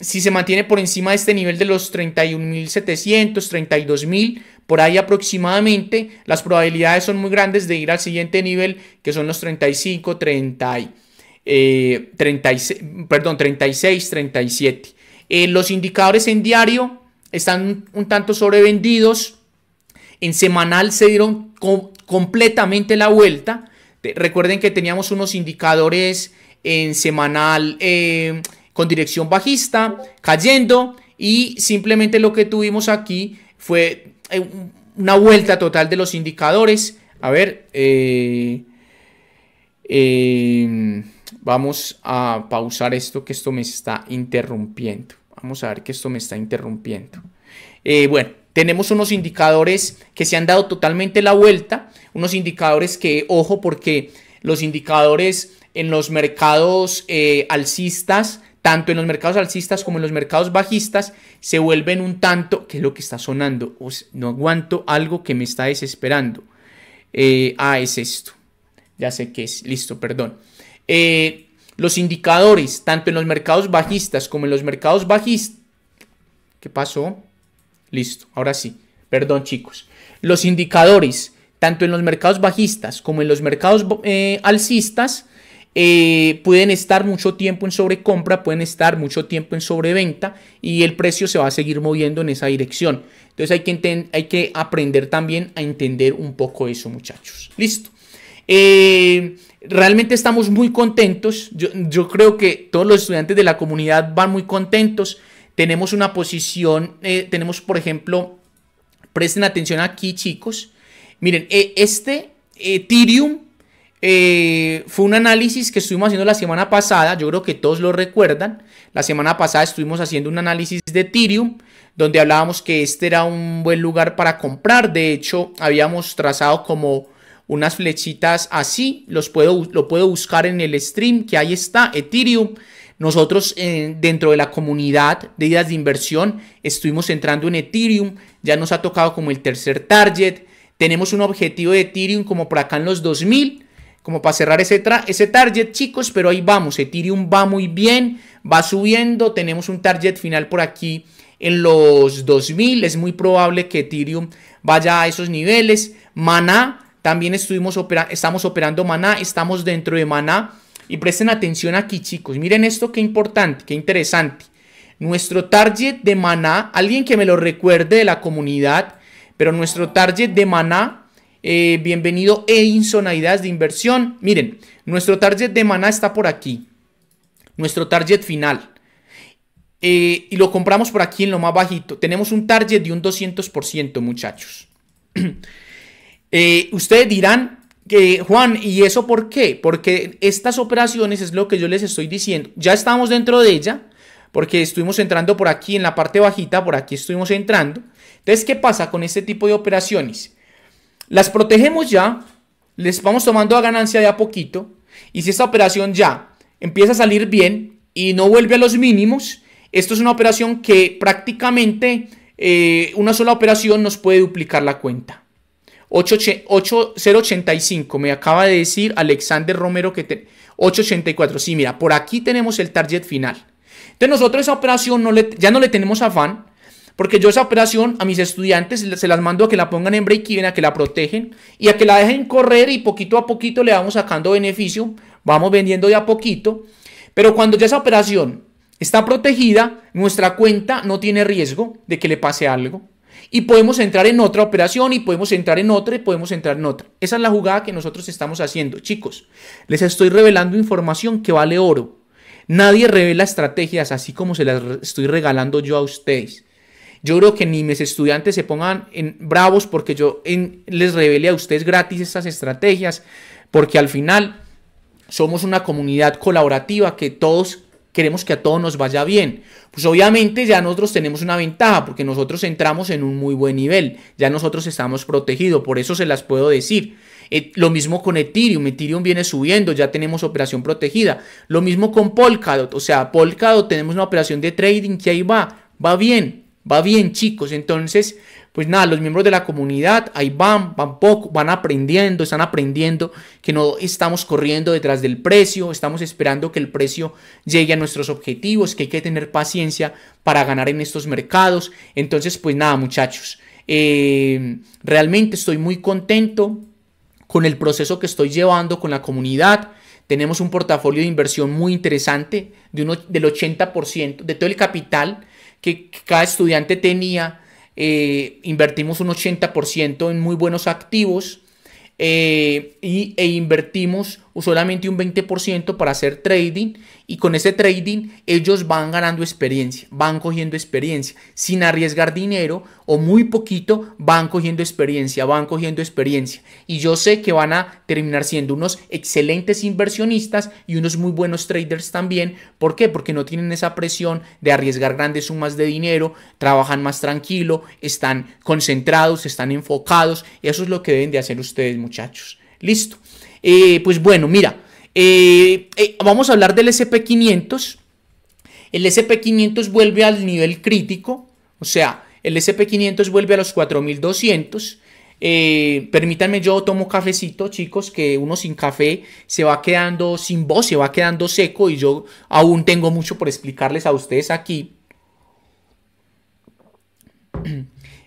si se mantiene por encima de este nivel de los 31.700, 32.000, por ahí aproximadamente, las probabilidades son muy grandes de ir al siguiente nivel, que son los 35, 30. 36, eh, perdón, 36, 37. Eh, los indicadores en diario están un tanto sobrevendidos. En semanal se dieron completamente la vuelta. recuerden que teníamos unos indicadores en semanal eh, con dirección bajista, cayendo. Y simplemente lo que tuvimos aquí fue una vuelta total de los indicadores. A ver, eh, Vamos a pausar esto que esto me está interrumpiendo. Vamos a ver que esto me está interrumpiendo. Eh, bueno, tenemos unos indicadores que se han dado totalmente la vuelta. Unos indicadores que, ojo, porque los indicadores en los mercados eh, alcistas, tanto en los mercados alcistas como en los mercados bajistas, se vuelven un tanto, que es lo que está sonando, pues, no aguanto algo que me está desesperando. Eh, ah, es esto. Ya sé que es, listo, perdón. Eh, los indicadores, tanto en los mercados bajistas como en los mercados bajistas. ¿Qué pasó? Listo, ahora sí. Perdón chicos. Los indicadores, tanto en los mercados bajistas como en los mercados eh, alcistas, eh, pueden estar mucho tiempo en sobrecompra, pueden estar mucho tiempo en sobreventa y el precio se va a seguir moviendo en esa dirección. Entonces hay que, hay que aprender también a entender un poco eso muchachos. Listo. Eh, realmente estamos muy contentos. Yo, creo que todos los estudiantes de la comunidad van muy contentos. Tenemos una posición, eh, tenemos por ejemplo, presten atención aquí chicos. Miren, eh, este Ethereum fue un análisis que estuvimos haciendo la semana pasada, yo creo que todos lo recuerdan, la semana pasada estuvimos haciendo un análisis de Ethereum, donde hablábamos que este era un buen lugar para comprar, de hecho habíamos trazado como unas flechitas así, los puedo, lo puedo buscar en el stream que ahí está, Ethereum. Nosotros eh, dentro de la comunidad de ideas de inversión estuvimos entrando en Ethereum, ya nos ha tocado como el tercer target, tenemos un objetivo de Ethereum como por acá en los 2000, como para cerrar ese, ese target chicos, pero ahí vamos, Ethereum va muy bien, va subiendo, tenemos un target final por aquí en los 2000, es muy probable que Ethereum vaya a esos niveles, Mana también estuvimos opera estamos operando Maná, estamos dentro de Maná. Y presten atención aquí, chicos. Miren esto, qué importante, qué interesante. Nuestro target de Maná, alguien que me lo recuerde de la comunidad, pero nuestro target de Maná, eh, bienvenido e a de Inversión. Miren, nuestro target de Maná está por aquí. Nuestro target final. Eh, y lo compramos por aquí en lo más bajito. Tenemos un target de un 200%, muchachos. (clears throat) Eh, ustedes dirán, que Juan, ¿y eso por qué? Porque estas operaciones es lo que yo les estoy diciendo. Ya estamos dentro de ella, porque estuvimos entrando por aquí en la parte bajita, por aquí estuvimos entrando. Entonces, ¿qué pasa con este tipo de operaciones? Las protegemos ya, les vamos tomando a ganancia de a poquito, y si esta operación ya empieza a salir bien y no vuelve a los mínimos, esto es una operación que prácticamente eh, una sola operación nos puede duplicar la cuenta. 8085, me acaba de decir Alexander Romero que 884. Sí, mira, por aquí tenemos el target final. Entonces nosotros esa operación no ya no le tenemos afán, porque yo esa operación a mis estudiantes se las mando a que la pongan en break-even, a que la protegen y a que la dejen correr y poquito a poquito le vamos sacando beneficio, vamos vendiendo de a poquito. Pero cuando ya esa operación está protegida, nuestra cuenta no tiene riesgo de que le pase algo y podemos entrar en otra operación y podemos entrar en otra y podemos entrar en otra. Esa es la jugada que nosotros estamos haciendo. Chicos, les estoy revelando información que vale oro. Nadie revela estrategias así como se las estoy regalando yo a ustedes. Yo creo que ni mis estudiantes se pongan en bravos porque yo les revele a ustedes gratis estas estrategias, porque al final somos una comunidad colaborativa que todos queremos que a todos nos vaya bien. Pues obviamente ya nosotros tenemos una ventaja porque nosotros entramos en un muy buen nivel, ya nosotros estamos protegidos, por eso se las puedo decir. Eh, lo mismo con Ethereum, Ethereum viene subiendo, ya tenemos operación protegida. Lo mismo con Polkadot, o sea, Polkadot tenemos una operación de trading que ahí va, va bien, va bien chicos. Entonces, pues nada, los miembros de la comunidad ahí van, van poco, van aprendiendo, están aprendiendo que no estamos corriendo detrás del precio, estamos esperando que el precio llegue a nuestros objetivos, que hay que tener paciencia para ganar en estos mercados. Entonces, pues nada, muchachos, eh, realmente estoy muy contento con el proceso que estoy llevando con la comunidad. Tenemos un portafolio de inversión muy interesante de uno, del 80% de todo el capital que cada estudiante tenía eh, invertimos un 80% en muy buenos activos eh, e invertimos o solamente un 20% para hacer trading y con ese trading ellos van ganando experiencia, van cogiendo experiencia, sin arriesgar dinero o muy poquito van cogiendo experiencia, van cogiendo experiencia y yo sé que van a terminar siendo unos excelentes inversionistas y unos muy buenos traders también, ¿por qué? Porque no tienen esa presión de arriesgar grandes sumas de dinero, trabajan más tranquilo, están concentrados, están enfocados, y eso es lo que deben de hacer ustedes muchachos. Listo. Eh, pues bueno, mira, eh, eh, vamos a hablar del SP500. El SP500 vuelve al nivel crítico, o sea, el SP500 vuelve a los 4200. permítanme, yo tomo cafecito, chicos, que uno sin café se va quedando sin voz, se va quedando seco y yo aún tengo mucho por explicarles a ustedes aquí. (clears throat)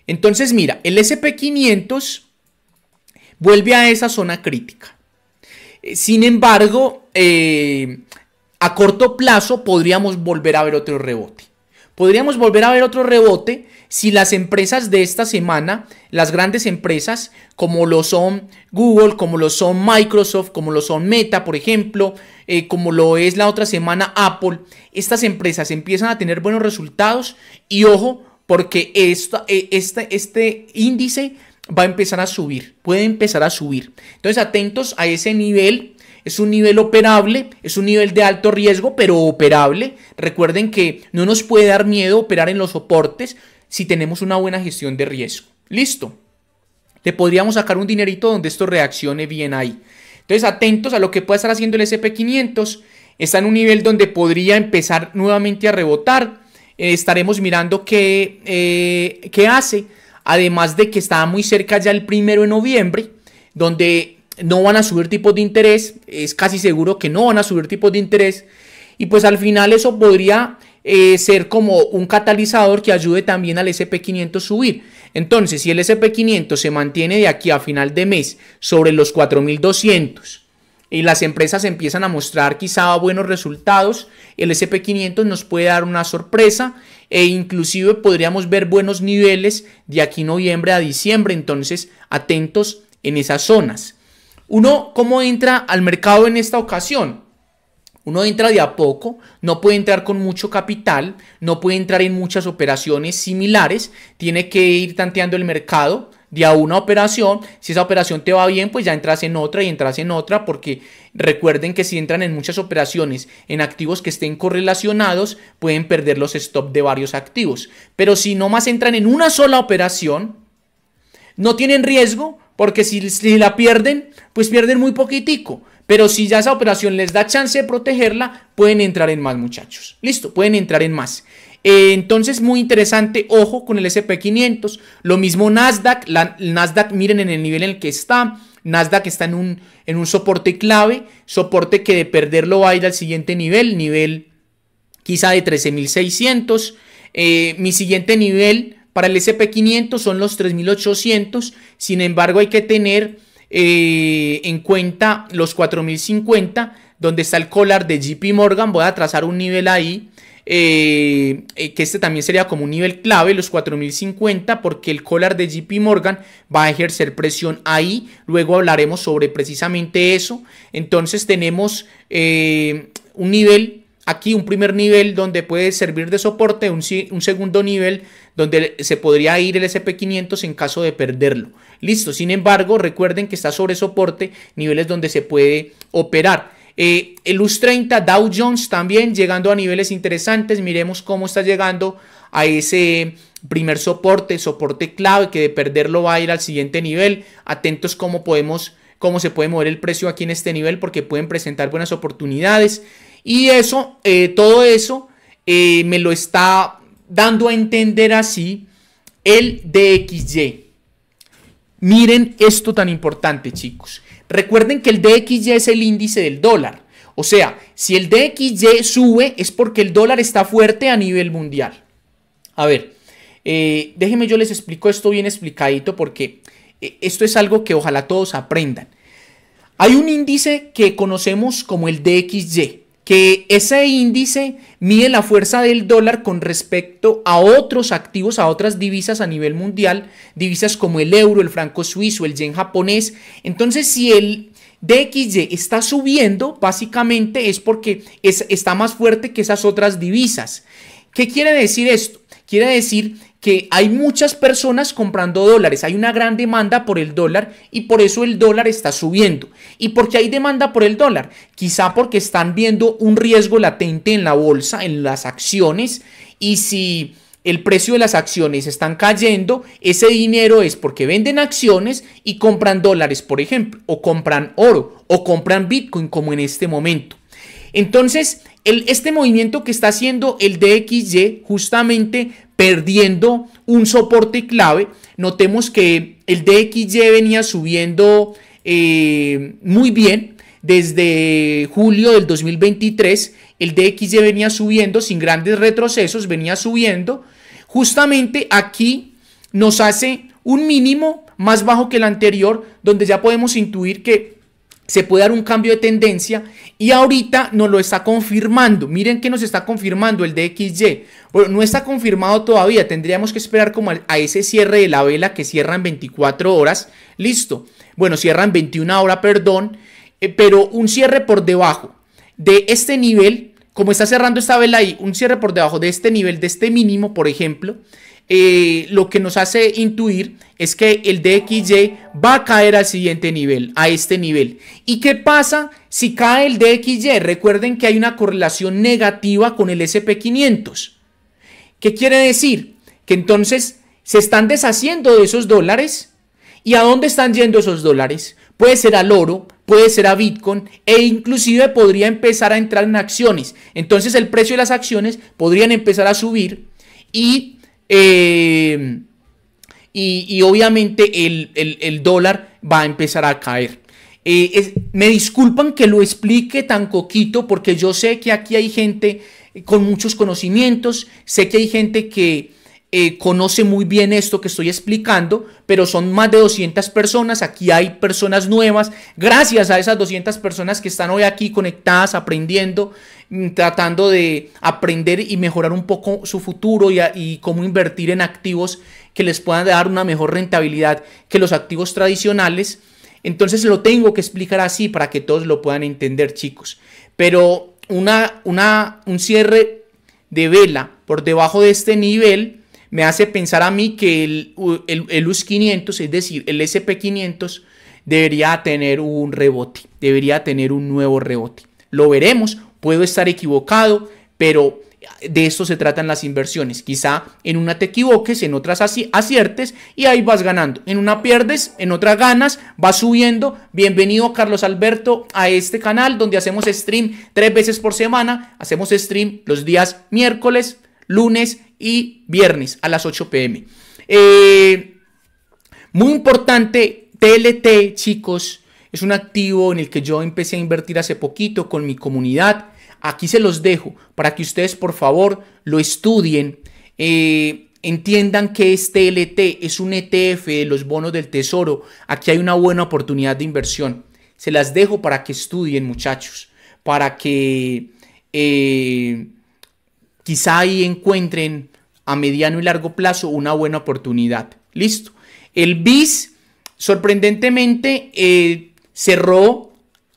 Entonces, mira, el SP500 vuelve a esa zona crítica. Eh, sin embargo, eh, a corto plazo podríamos volver a ver otro rebote. Podríamos volver a ver otro rebote si las empresas de esta semana, las grandes empresas como lo son Google, como lo son Microsoft, como lo son Meta, por ejemplo, eh, como lo es la otra semana Apple, estas empresas empiezan a tener buenos resultados y ojo, porque este, este índice va a empezar a subir, puede empezar a subir. Entonces atentos a ese nivel, es un nivel operable, es un nivel de alto riesgo, pero operable. Recuerden que no nos puede dar miedo operar en los soportes si tenemos una buena gestión de riesgo. Listo. Te podríamos sacar un dinerito donde esto reaccione bien ahí. Entonces atentos a lo que pueda estar haciendo el SP500. Está en un nivel donde podría empezar nuevamente a rebotar. Eh, estaremos mirando qué, eh, qué hace. Además de que estaba muy cerca ya el primero de noviembre, donde no van a subir tipos de interés, es casi seguro que no van a subir tipos de interés, y pues al final eso podría eh, ser como un catalizador que ayude también al SP500 subir. Entonces, si el SP500 se mantiene de aquí a final de mes sobre los 4200 y las empresas empiezan a mostrar quizá buenos resultados, el SP500 nos puede dar una sorpresa e inclusive podríamos ver buenos niveles de aquí noviembre a diciembre, entonces atentos en esas zonas. Uno, ¿cómo entra al mercado en esta ocasión? Uno entra de a poco, no puede entrar con mucho capital, no puede entrar en muchas operaciones similares, tiene que ir tanteando el mercado, de a una operación. Si esa operación te va bien, pues ya entras en otra y entras en otra, porque recuerden que si entran en muchas operaciones en activos que estén correlacionados, pueden perder los stop de varios activos. Pero si más entran en una sola operación, no tienen riesgo, porque si, si la pierden, pues pierden muy poquitico. Pero si ya esa operación les da chance de protegerla, pueden entrar en más muchachos. Listo, pueden entrar en más. Eh, entonces, muy interesante, ojo con el SP500. Lo mismo Nasdaq, la, Nasdaq, miren en el nivel en el que está. Nasdaq está en un, en un soporte clave, soporte que de perderlo va a ir al siguiente nivel, nivel quizá de 13.600. Eh, mi siguiente nivel para el SP500 son los 3.800, sin embargo hay que tener eh, en cuenta los 4.050, donde está el collar de JP Morgan, voy a trazar un nivel ahí eh, eh, que este también sería como un nivel clave, los 4050, porque el collar de JP Morgan va a ejercer presión ahí. Luego hablaremos sobre precisamente eso. Entonces tenemos eh, un nivel aquí un primer nivel donde puede servir de soporte, un, un, segundo nivel donde se podría ir el SP500 en caso de perderlo. Listo, sin embargo, recuerden que está sobre soporte, niveles donde se puede operar. Eh, el US30 Dow Jones también llegando a niveles interesantes. Miremos cómo está llegando a ese primer soporte, soporte clave que de perderlo va a ir al siguiente nivel. Atentos cómo podemos cómo se puede mover el precio aquí en este nivel porque pueden presentar buenas oportunidades y eso, eh, todo eso eh, me lo está dando a entender así el DXY. Miren esto tan importante, chicos. Recuerden que el DXY es el índice del dólar. O sea, si el DXY sube es porque el dólar está fuerte a nivel mundial. A ver, eh, déjenme yo les explico esto bien explicadito porque eh, esto es algo que ojalá todos aprendan. Hay un índice que conocemos como el DXY que ese índice mide la fuerza del dólar con respecto a otros activos, a otras divisas a nivel mundial, divisas como el euro, el franco suizo, el yen japonés. Entonces, si el DXY está subiendo, básicamente es porque está más fuerte que esas otras divisas. ¿Qué quiere decir esto? Quiere decir hay muchas personas comprando dólares, hay una gran demanda por el dólar y por eso el dólar está subiendo. ¿Y porque hay demanda por el dólar? Quizá porque están viendo un riesgo latente en la bolsa, en las acciones y si el precio de las acciones están cayendo, ese dinero es porque venden acciones y compran dólares, por ejemplo, o compran oro o compran Bitcoin como en este momento. Entonces, el, este movimiento que está haciendo el DXY justamente perdiendo un soporte clave. Notemos que el DXY venía subiendo eh, muy bien desde julio del 2023. El DXY venía subiendo sin grandes retrocesos, venía subiendo. Justamente aquí nos hace un mínimo más bajo que el anterior, donde ya podemos intuir que se puede dar un cambio de tendencia y ahorita nos lo está confirmando. Miren que nos está confirmando el DXY. Bueno, no está confirmado todavía, tendríamos que esperar como a ese cierre de la vela que cierra en 24 horas. Listo. Bueno, cierra en 21 horas, perdón, eh, pero un cierre por debajo de este nivel, como está cerrando esta vela ahí, un cierre por debajo de este nivel, de este mínimo, por ejemplo, eh, lo que nos hace intuir es que el DXY va a caer al siguiente nivel, a este nivel. ¿Y qué pasa si cae el DXY? Recuerden que hay una correlación negativa con el SP500. ¿Qué quiere decir? Que entonces se están deshaciendo de esos dólares. ¿Y a dónde están yendo esos dólares? Puede ser al oro, puede ser a Bitcoin e inclusive podría empezar a entrar en acciones. Entonces el precio de las acciones podrían empezar a subir y Em, y, obviamente el, dólar va a empezar a caer. Eh, me disculpan que lo explique tan poquito porque yo sé que aquí hay gente con muchos conocimientos, sé que hay gente que eh, conoce muy bien esto que estoy explicando, pero son más de 200 personas, aquí hay personas nuevas, gracias a esas 200 personas que están hoy aquí conectadas, aprendiendo, tratando de aprender y mejorar un poco su futuro y, cómo invertir en activos que les puedan dar una mejor rentabilidad que los activos tradicionales. Entonces lo tengo que explicar así para que todos lo puedan entender, chicos. Pero una, una, un cierre de vela por debajo de este nivel me hace pensar a mí que el, el, el US 500, es decir, el SP500, debería tener un rebote, debería tener un nuevo rebote. Lo veremos Puedo estar equivocado, pero de eso se tratan las inversiones. Quizá en una te equivoques, en otras aciertes y ahí vas ganando. En una pierdes, en otra ganas, vas subiendo. Bienvenido Carlos Alberto a este canal donde hacemos stream tres veces por semana. Hacemos stream los días miércoles, lunes y viernes a las 8 pm. Eh, muy importante, TLT chicos, es un activo en el que yo empecé a invertir hace poquito con mi comunidad Aquí se los dejo para que ustedes por favor lo estudien. Eh, entiendan que este LT es un ETF los bonos del tesoro. Aquí hay una buena oportunidad de inversión. Se las dejo para que estudien muchachos, para que eh, quizá ahí encuentren a mediano y largo plazo una buena oportunidad. Listo. El BIS, sorprendentemente, eh, cerró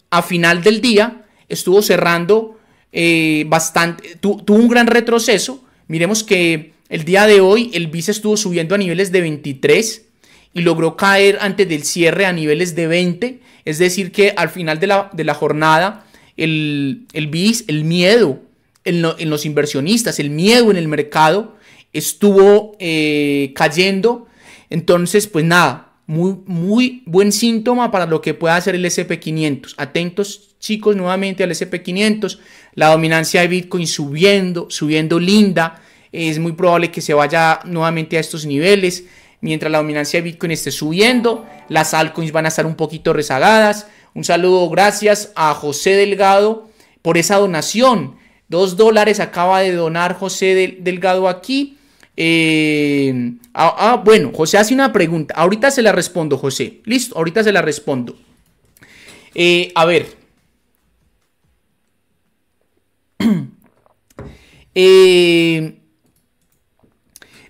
a final del día, estuvo cerrando eh, bastante, tuvo un gran retroceso. Miremos que el día de hoy el BIS estuvo subiendo a niveles de 23 y logró caer antes del cierre a niveles de 20. Es decir, que al final de la, jornada el, BIS, el miedo en, los inversionistas, el miedo en el mercado estuvo eh, cayendo. Entonces, pues nada, muy, muy buen síntoma para lo que pueda hacer el SP500. Atentos, chicos nuevamente al SP500, la dominancia de Bitcoin subiendo, subiendo linda, es muy probable que se vaya nuevamente a estos niveles, mientras la dominancia de Bitcoin esté subiendo, las altcoins van a estar un poquito rezagadas. Un saludo, gracias a José Delgado por esa donación. Dos dólares acaba de donar José Delgado aquí. Eh, ah, ah, bueno, José hace una pregunta. Ahorita se la respondo, José. Listo, ahorita se la respondo. Eh, a ver, (clears throat) Eh,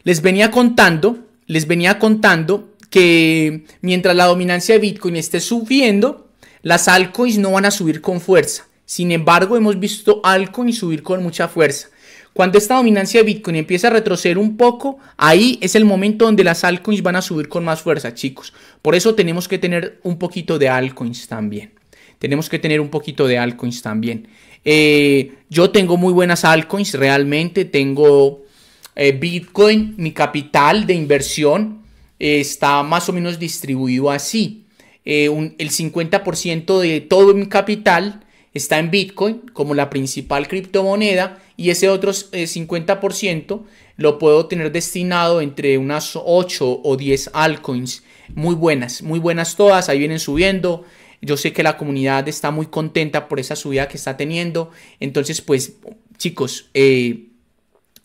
les venía contando, les venía contando que mientras la dominancia de Bitcoin esté subiendo, las altcoins no van a subir con fuerza. Sin embargo, hemos visto altcoins subir con mucha fuerza. Cuando esta dominancia de Bitcoin empieza a retroceder un poco, ahí es el momento donde las altcoins van a subir con más fuerza, chicos. Por eso tenemos que tener un poquito de altcoins también. Tenemos que tener un poquito de altcoins también. Eh, yo tengo muy buenas altcoins, realmente tengo eh, Bitcoin, mi capital de inversión eh, está más o menos distribuido así. el 50% de todo mi capital está en Bitcoin como la principal criptomoneda y ese otro 50% lo puedo tener destinado entre unas 8 o 10 altcoins muy buenas, muy buenas todas, ahí vienen subiendo, yo sé que la comunidad está muy contenta por esa subida que está teniendo. Entonces, pues, chicos, eh,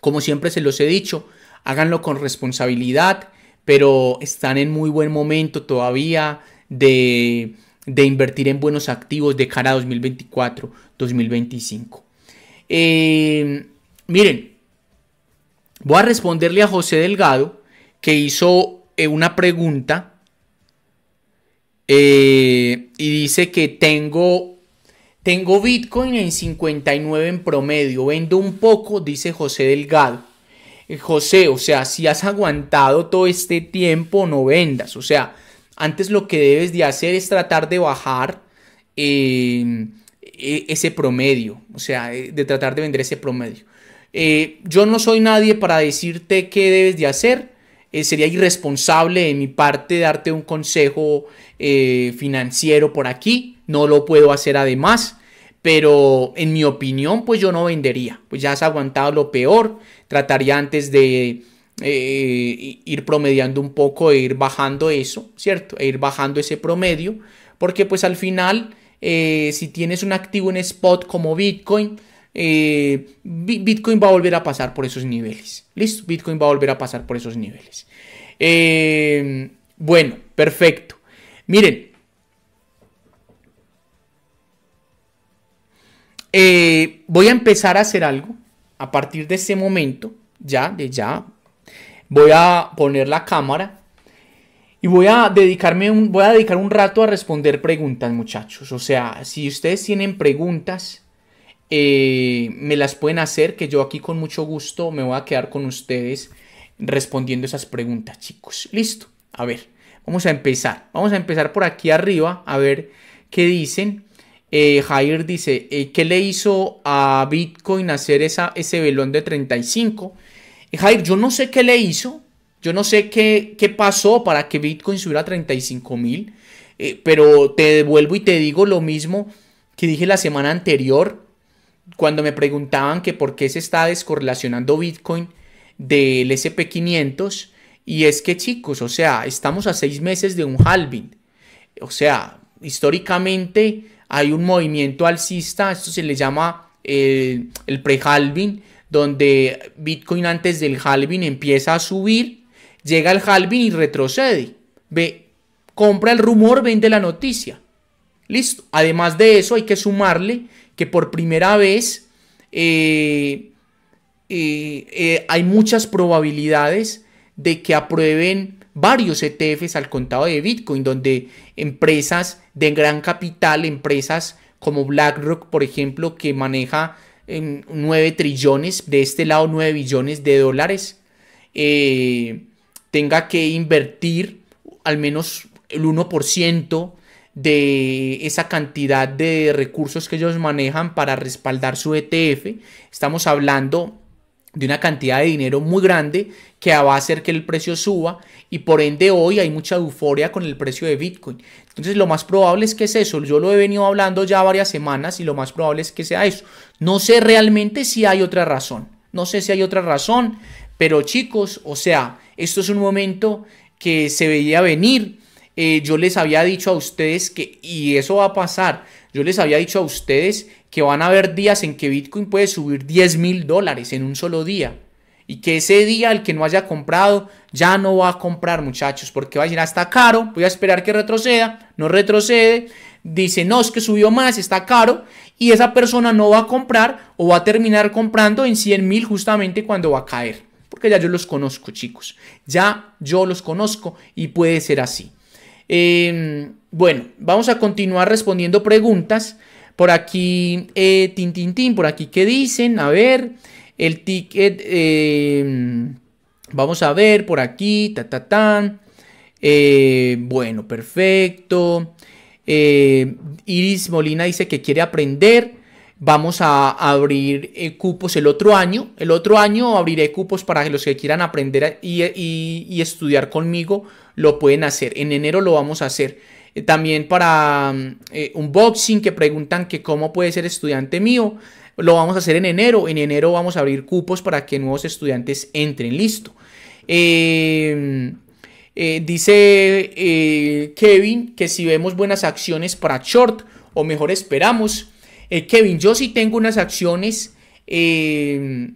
como siempre se los he dicho, háganlo con responsabilidad, pero están en muy buen momento todavía de, invertir en buenos activos de cara a 2024-2025. Eh, miren, voy a responderle a José Delgado, que hizo eh, una pregunta eh, y dice que tengo, tengo Bitcoin en 59 en promedio, vendo un poco, dice José Delgado. Eh, José, o sea, si has aguantado todo este tiempo, no vendas. O sea, antes lo que debes de hacer es tratar de bajar em, e, ese promedio, o sea, eh, de tratar de vender ese promedio. yo no soy nadie para decirte qué debes de hacer eh, sería irresponsable de mi parte darte un consejo eh, financiero por aquí, no lo puedo hacer además, pero en mi opinión pues yo no vendería, pues ya has aguantado lo peor, trataría antes de eh, ir promediando un poco e ir bajando eso, ¿cierto? E ir bajando ese promedio, porque pues al final si tienes un activo en spot como Bitcoin, eh, Bitcoin va a volver a pasar por esos niveles. Listo, Bitcoin va a volver a pasar por esos niveles. Eh, bueno, perfecto. Miren. Eh, voy a empezar a hacer algo a partir de este momento, ya, de ya. Voy a poner la cámara y voy a dedicarme voy a dedicar un rato a responder preguntas, muchachos. O sea, si ustedes tienen preguntas, eh, me las pueden hacer, que yo aquí con mucho gusto me voy a quedar con ustedes respondiendo esas preguntas, chicos. Listo. A ver, vamos a empezar. Vamos a empezar por aquí arriba, a ver qué dicen. Eh, Jair dice, eh, ¿qué le hizo a Bitcoin hacer esa, ese velón de 35? Jair, yo no sé qué le hizo. Yo no sé qué, qué pasó para que Bitcoin subiera a 35 mil. pero te devuelvo y te digo lo mismo que dije la semana anterior cuando me preguntaban que por qué se está descorrelacionando Bitcoin del SP500, y es que chicos, o sea, estamos a seis meses de un halving. O sea, históricamente hay un movimiento alcista, esto se le llama eh, el pre-halving, donde Bitcoin antes del halving empieza a subir, llega el halving y retrocede. Ve, compra el rumor, vende la noticia. Listo. Además de eso, hay que sumarle que por primera vez eh, eh, eh, hay muchas probabilidades de que aprueben varios ETFs al contado de Bitcoin, donde empresas de gran capital, empresas como BlackRock, por ejemplo, que maneja en 9 trillones, de este lado 9 billones de dólares, tenga que invertir al menos el 1% de esa cantidad de recursos que ellos manejan para respaldar su ETF. Estamos hablando de una cantidad de dinero muy grande que va a hacer que el precio suba y por ende hoy hay mucha euforia con el precio de Bitcoin. Entonces lo más probable es que es eso. Yo lo he venido hablando ya varias semanas y lo más probable es que sea eso. No sé realmente si hay otra razón. No sé si hay otra razón, pero chicos, o sea, esto es un momento que se veía venir eh, yo les había dicho a ustedes que, y eso va a pasar, yo les había dicho a ustedes que van a haber días en que Bitcoin puede subir 10 mil dólares en un solo día. Y que ese día el que no haya comprado ya no va a comprar, muchachos, porque va a decir, ah, está caro, voy a esperar que retroceda, no retrocede, dice, no, es que subió más, está caro, y esa persona no va a comprar o va a terminar comprando en 100 mil justamente cuando va a caer. Porque ya yo los conozco, chicos, ya yo los conozco y puede ser así. Em, bueno, vamos a continuar respondiendo preguntas. Por aquí, eh, tin, tin, por aquí, ¿qué dicen? A ver, el ticket, em, vamos a ver, por aquí, ta, ta, ta, eh, bueno, perfecto. Eh, Iris Molina dice que quiere aprender. Vamos a abrir eh, cupos el otro año. El otro año abriré cupos para que los que quieran aprender y, estudiar conmigo lo pueden hacer. En enero lo vamos a hacer. Eh, también para mm, eh, un boxing que preguntan que cómo puede ser estudiante mío. Lo vamos a hacer en enero. En enero vamos a abrir cupos para que nuevos estudiantes entren. Listo. dice Kevin que si vemos buenas acciones para short o mejor esperamos. Eh, Kevin, yo sí tengo unas acciones, eh,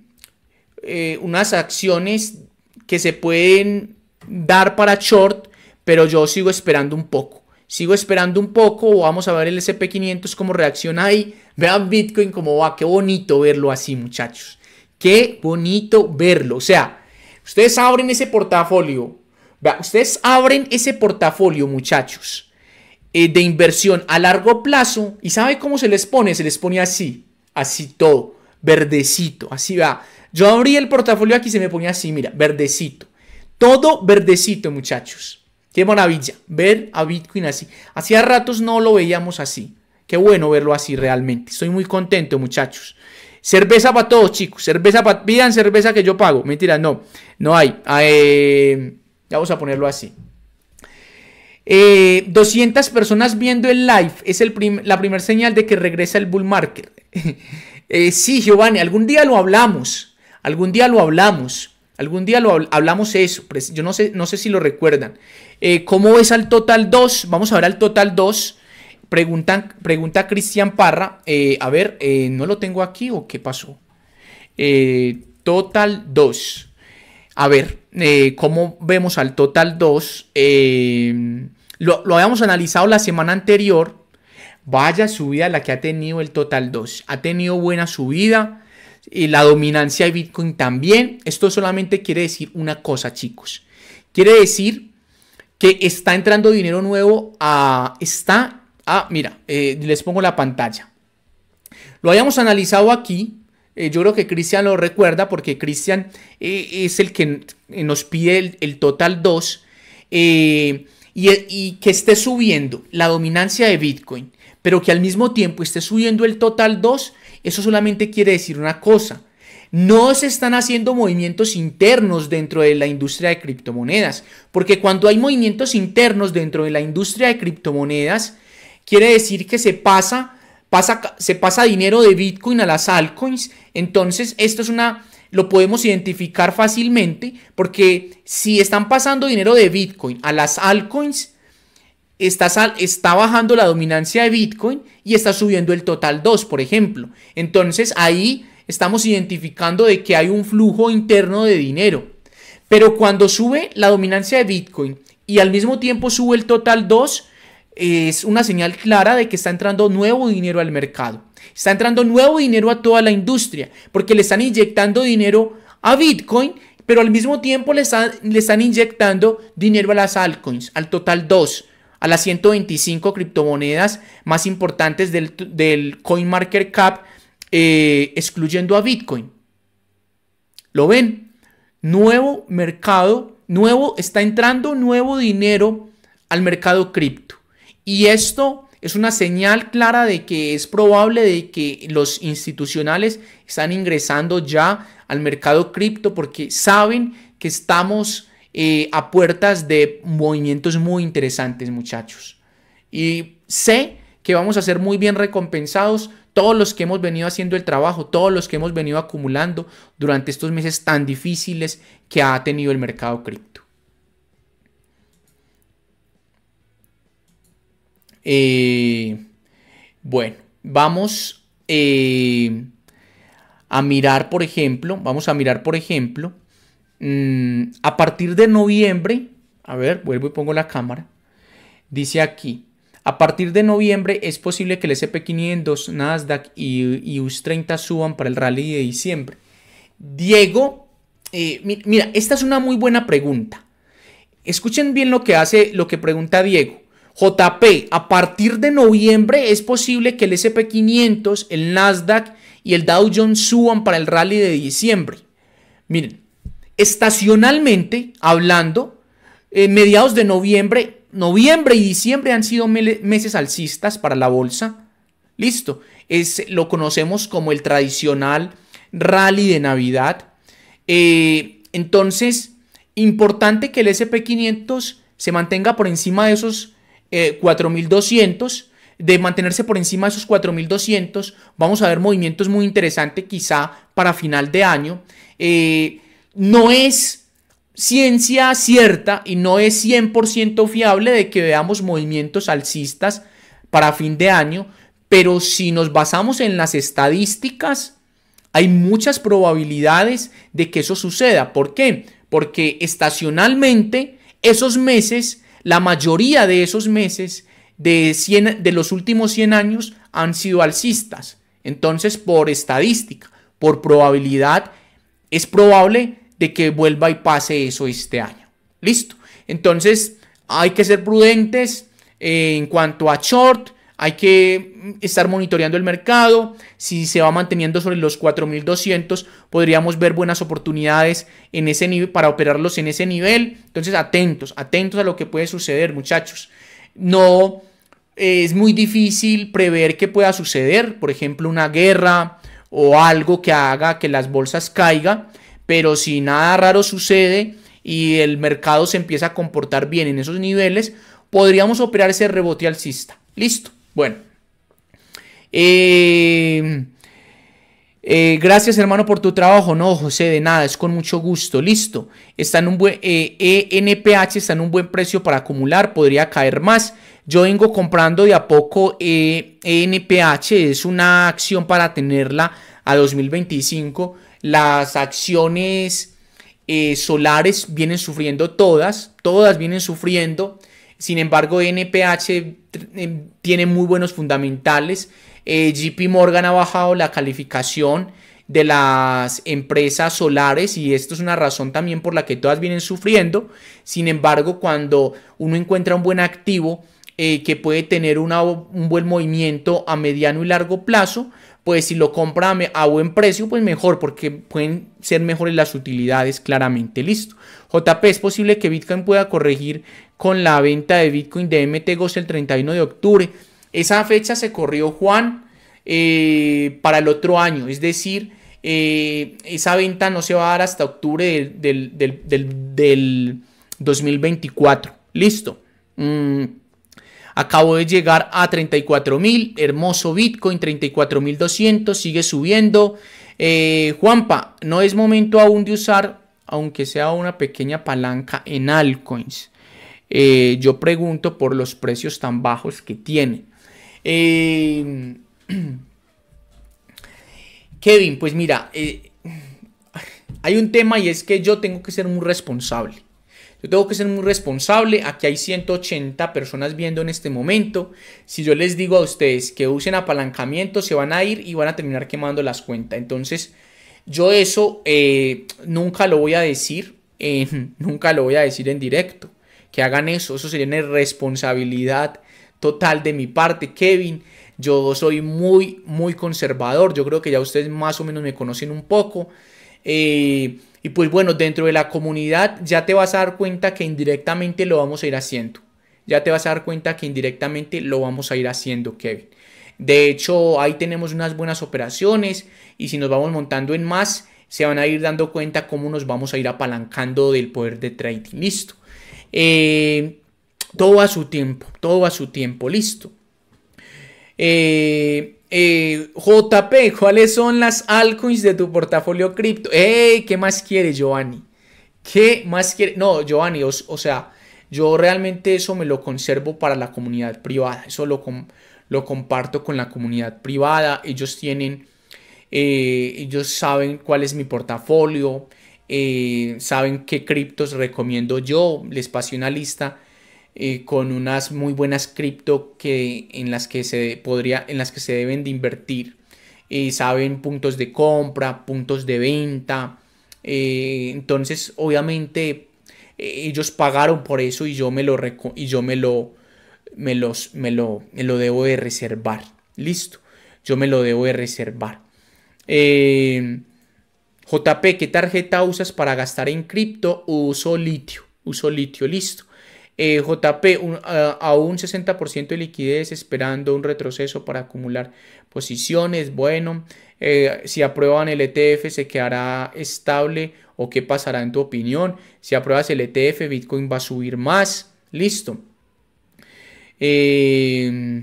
eh, unas acciones que se pueden dar para short, pero yo sigo esperando un poco. Sigo esperando un poco, vamos a ver el SP500 cómo reacciona ahí. Vean Bitcoin cómo va, qué bonito verlo así muchachos. Qué bonito verlo. O sea, ustedes abren ese portafolio. Ustedes abren ese portafolio muchachos eh, de inversión a largo plazo. ¿Y sabe cómo se les pone? Se les pone así, así todo, verdecito, así va. Yo abrí el portafolio aquí se me ponía así, mira, verdecito. Todo verdecito, muchachos. Qué maravilla ver a Bitcoin así. Hacía ratos no lo veíamos así. Qué bueno verlo así realmente. Estoy muy contento, muchachos. Cerveza para todos, chicos. Cerveza para... Pidan cerveza que yo pago. Mentira, no. No hay. Ah, eh, vamos a ponerlo así. 200 eh, personas viendo el live es el la primera señal de que regresa el bull market. (laughs) Eh, sí, Giovanni, algún día lo hablamos. Algún día lo hablamos. Algún día lo hablamos eso. Yo no sé, no sé si lo recuerdan. Eh, ¿Cómo ves al total 2? Vamos a ver al total 2. Preguntan, pregunta Cristian Parra. a ver, ¿no lo tengo aquí o qué pasó? total 2. A ver, ¿cómo vemos al total 2? lo, habíamos analizado la semana anterior, vaya subida la que ha tenido el Total 2. Ha tenido buena subida y la dominancia de Bitcoin también. Esto solamente quiere decir una cosa, chicos. Quiere decir que está entrando dinero nuevo a... Está... Ah, mira, eh, les pongo la pantalla. Lo habíamos analizado aquí. Eh, yo creo que Cristian lo recuerda porque Cristian eh, es el que nos pide el, el Total 2. Eh, y, que esté subiendo la dominancia de Bitcoin, pero que al mismo tiempo esté subiendo el total 2, eso solamente quiere decir una cosa. No se están haciendo movimientos internos dentro de la industria de criptomonedas, porque cuando hay movimientos internos dentro de la industria de criptomonedas, quiere decir que se pasa, pasa, se pasa dinero de Bitcoin a las altcoins, entonces esto es una lo podemos identificar fácilmente porque si están pasando dinero de Bitcoin a las altcoins, está, está bajando la dominancia de Bitcoin y está subiendo el total 2, por ejemplo. Entonces ahí estamos identificando de que hay un flujo interno de dinero. Pero cuando sube la dominancia de Bitcoin y al mismo tiempo sube el total 2, es una señal clara de que está entrando nuevo dinero al mercado. Está entrando nuevo dinero a toda la industria porque le están inyectando dinero a Bitcoin, pero al mismo tiempo le, están inyectando dinero a las altcoins, al total 2, a las 125 criptomonedas más importantes del, del CoinMarketCap, eh, excluyendo a Bitcoin. ¿Lo ven? Nuevo mercado, nuevo, está entrando nuevo dinero al mercado cripto. Y esto es una señal clara de que es probable de que los institucionales están ingresando ya al mercado cripto porque saben que estamos eh, a puertas de movimientos muy interesantes, muchachos. Y sé que vamos a ser muy bien recompensados todos los que hemos venido haciendo el trabajo, todos los que hemos venido acumulando durante estos meses tan difíciles que ha tenido el mercado cripto. Eh, bueno, vamos eh, a mirar, por ejemplo, vamos a mirar, por ejemplo, mm, a partir de noviembre, a ver, vuelvo y pongo la cámara, dice aquí, a partir de noviembre es posible que el SP500, Nasdaq y, US30 suban para el rally de diciembre. Diego, eh, mira, esta es una muy buena pregunta. Escuchen bien lo que hace, lo que pregunta Diego. JP, a partir de noviembre es posible que el SP500, el Nasdaq y el Dow Jones suban para el rally de diciembre. Miren, estacionalmente hablando, eh, mediados de noviembre, noviembre y diciembre han sido meses alcistas para la bolsa. Listo, es, lo conocemos como el tradicional rally de Navidad. Eh, entonces, importante que el SP500 se mantenga por encima de esos 4.200, eh, de mantenerse por encima de esos 4.200, vamos a ver movimientos muy interesantes quizá para final de año. Eh, no es ciencia cierta y no es 100% fiable de que veamos movimientos alcistas para fin de año, pero si nos basamos en las estadísticas, hay muchas probabilidades de que eso suceda. ¿Por qué? Porque estacionalmente esos meses la mayoría de esos meses de, de los últimos 100 años han sido alcistas. Entonces, por estadística, por probabilidad, es probable de que vuelva y pase eso este año. Listo. Entonces, hay que ser prudentes eh, en cuanto a short, hay que mm, estar monitoreando el mercado. Si se va manteniendo sobre los 4.200, podríamos ver buenas oportunidades en ese nivel, para operarlos en ese nivel. Entonces, atentos, atentos a lo que puede suceder, muchachos. No eh, es muy difícil prever qué pueda suceder, por ejemplo, una guerra o algo que haga que las bolsas caigan. Pero si nada raro sucede y el mercado se empieza a comportar bien en esos niveles, podríamos operar ese rebote alcista. Listo. Bueno. Eh, eh, gracias hermano por tu trabajo. No, José, de nada, es con mucho gusto. Listo. Está en un buen ENPH, e está en un buen precio para acumular, podría caer más. Yo vengo comprando de a poco ENPH, e es una acción para tenerla a 2025. Las acciones eh, solares vienen sufriendo todas, todas vienen sufriendo. Sin embargo, NPH eh, tiene muy buenos fundamentales. Eh, JP Morgan ha bajado la calificación de las empresas solares y esto es una razón también por la que todas vienen sufriendo. Sin embargo, cuando uno encuentra un buen activo eh, que puede tener un buen movimiento a mediano y largo plazo, pues si lo compra a, buen precio, pues mejor, porque pueden ser mejores las utilidades, claramente. Listo. JP, es posible que Bitcoin pueda corregir con la venta de Bitcoin de MTGOS el 31 de octubre. Esa fecha se corrió Juan eh, para el otro año, es decir, eh, esa venta no se va a dar hasta octubre del, 2024. Listo. Mm. Acabo de llegar a 34.000, hermoso Bitcoin, 34.200, sigue subiendo. Eh, Juanpa, no es momento aún de usar, aunque sea una pequeña palanca en altcoins. Eh, yo pregunto por los precios tan bajos que tiene. Eh, (clears throat) Kevin, pues mira, eh, hay un tema y es que yo tengo que ser muy responsable. Yo tengo que ser muy responsable. Aquí hay 180 personas viendo en este momento. Si yo les digo a ustedes que usen apalancamiento, se van a ir y van a terminar quemando las cuentas. Entonces, yo eso nunca lo voy a decir. (laughs) nunca lo voy a decir en directo que hagan eso. Eso sería una responsabilidad total de mi parte, Kevin. Yo soy muy, muy conservador. Yo creo que ya ustedes más o menos me conocen un poco. Eh, y pues bueno, dentro de la comunidad ya te vas a dar cuenta que indirectamente lo vamos a ir haciendo. Ya te vas a dar cuenta que indirectamente lo vamos a ir haciendo, Kevin. De hecho, ahí tenemos unas buenas operaciones y si nos vamos montando en más, se van a ir dando cuenta cómo nos vamos a ir apalancando del poder de trading. Listo. Eh, todo a su tiempo, todo a su tiempo, listo. Eh, eh, JP, ¿cuáles son las altcoins de tu portafolio cripto? ¿Qué más quieres Giovanni? ¿Qué más quiere? No, Giovanni, o, sea, yo realmente eso me lo conservo para la comunidad privada. Eso lo, lo comparto con la comunidad privada. Ellos tienen, ellos saben cuál es mi portafolio. Eh, saben qué criptos recomiendo yo, les pasé una lista eh, con unas muy buenas cripto que, en, las que se podría, en las que se deben de invertir. Eh, saben puntos de compra, puntos de venta. entonces, obviamente, ellos pagaron por eso y yo me lo, y yo me lo, me los, me lo, me lo debo de reservar. Listo, yo me lo debo de reservar. JP, ¿qué tarjeta usas para gastar en cripto? Uso litio. Uso litio, listo. Eh, JP, a, un 60% de liquidez esperando un retroceso para acumular posiciones. Bueno, eh, si aprueban el ETF, ¿se quedará estable o qué pasará en tu opinión? Si apruebas el ETF, Bitcoin va a subir más. Listo. Eh,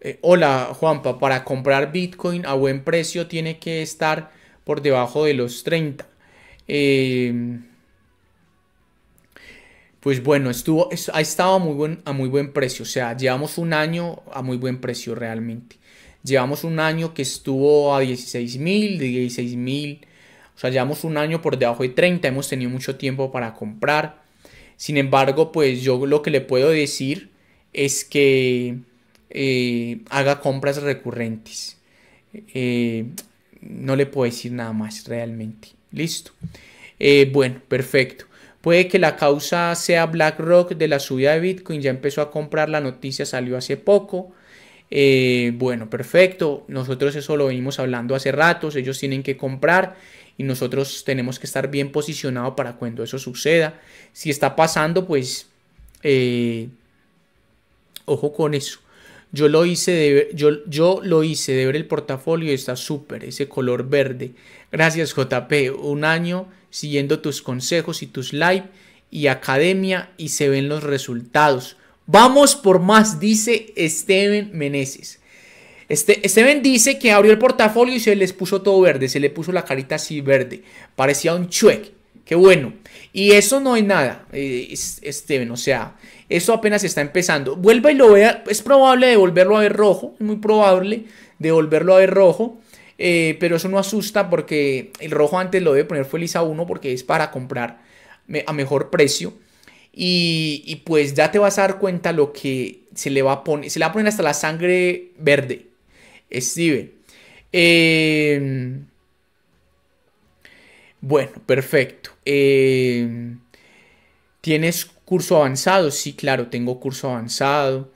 eh, hola Juanpa, para comprar Bitcoin a buen precio tiene que estar por debajo de los 30. Em, pues bueno, estuvo, ha estado a muy, buen, a muy buen precio, o sea, llevamos un año a muy buen precio realmente. Llevamos un año que estuvo a 16 mil, 16 mil, o sea, llevamos un año por debajo de 30, hemos tenido mucho tiempo para comprar. Sin embargo, pues yo lo que le puedo decir es que eh, haga compras recurrentes. Eh, no le puedo decir nada más realmente. Listo. Eh, bueno, perfecto. Puede que la causa sea BlackRock de la subida de Bitcoin. Ya empezó a comprar, la noticia salió hace poco. bueno, perfecto. Nosotros eso lo venimos hablando hace ratos. Ellos tienen que comprar y nosotros tenemos que estar bien posicionados para cuando eso suceda. Si está pasando, pues ojo con eso. Yo lo hice de, yo, yo lo hice ver el portafolio y está súper, ese color verde. Gracias JP, un año siguiendo tus consejos y tus live y academia y se ven los resultados. Vamos por más, dice Esteban Meneses. Este, Esteban dice que abrió el portafolio y se les puso todo verde, se le puso la carita así verde, parecía un chueque. Qué bueno. Y eso no es nada, eh, Steven. O sea, eso apenas está empezando. Vuelva y lo vea. Es probable de volverlo a ver rojo. muy probable de volverlo a ver rojo. Eh, pero eso no asusta porque el rojo antes lo debe poner feliz a uno porque es para comprar a mejor precio. Y, y, pues ya te vas a dar cuenta lo que se le va a poner. Se le va a poner hasta la sangre verde. Steven. Eh, bueno, perfecto. Eh, ¿Tienes curso avanzado? Sí, claro, tengo curso avanzado.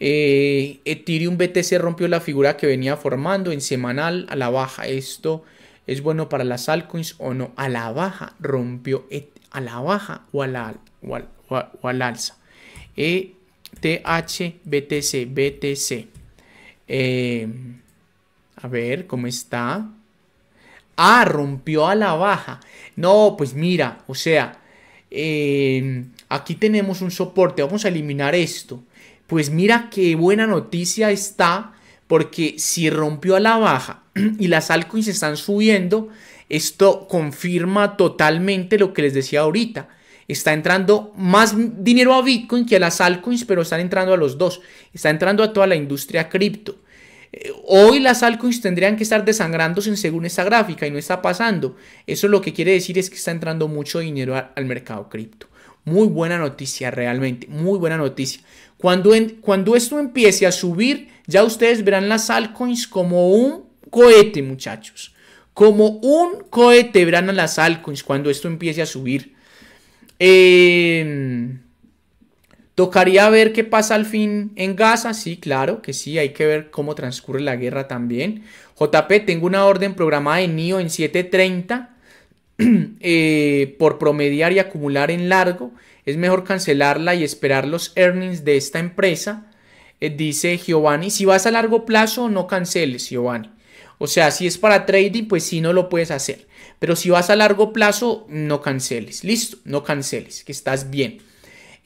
Eh, Ethereum BTC rompió la figura que venía formando en semanal a la baja. ¿Esto es bueno para las altcoins o no? A la baja rompió a la baja o, la, al, alza. ETH BTC, BTC. Eh, a ver cómo está. Ah, rompió a la baja. No, pues mira, o sea, em, aquí tenemos un soporte, vamos a eliminar esto. Pues mira qué buena noticia está, porque si rompió a la baja (clears throat) y las altcoins están subiendo, esto confirma totalmente lo que les decía ahorita. Está entrando más dinero a Bitcoin que a las altcoins, pero están entrando a los dos. Está entrando a toda la industria cripto. Eh, hoy las altcoins tendrían que estar desangrándose según esta gráfica y no está pasando. Eso lo que quiere decir es que está entrando mucho dinero al, mercado cripto. Muy buena noticia realmente, muy buena noticia. Cuando, cuando esto empiece a subir, ya ustedes verán las altcoins como un cohete, muchachos. Como un cohete verán a las altcoins cuando esto empiece a subir. Eh... ¿Tocaría ver qué pasa al fin en Gaza? Sí, claro que sí, hay que ver cómo transcurre la guerra también. JP, tengo una orden programada en NIO en 730 (clears throat) eh, por promediar y acumular en largo. Es mejor cancelarla y esperar los earnings de esta empresa, eh, dice Giovanni. Si vas a largo plazo, no canceles, Giovanni. O sea, si es para trading, pues sí, no lo puedes hacer. Pero si vas a largo plazo, no canceles. Listo, no canceles, que estás bien.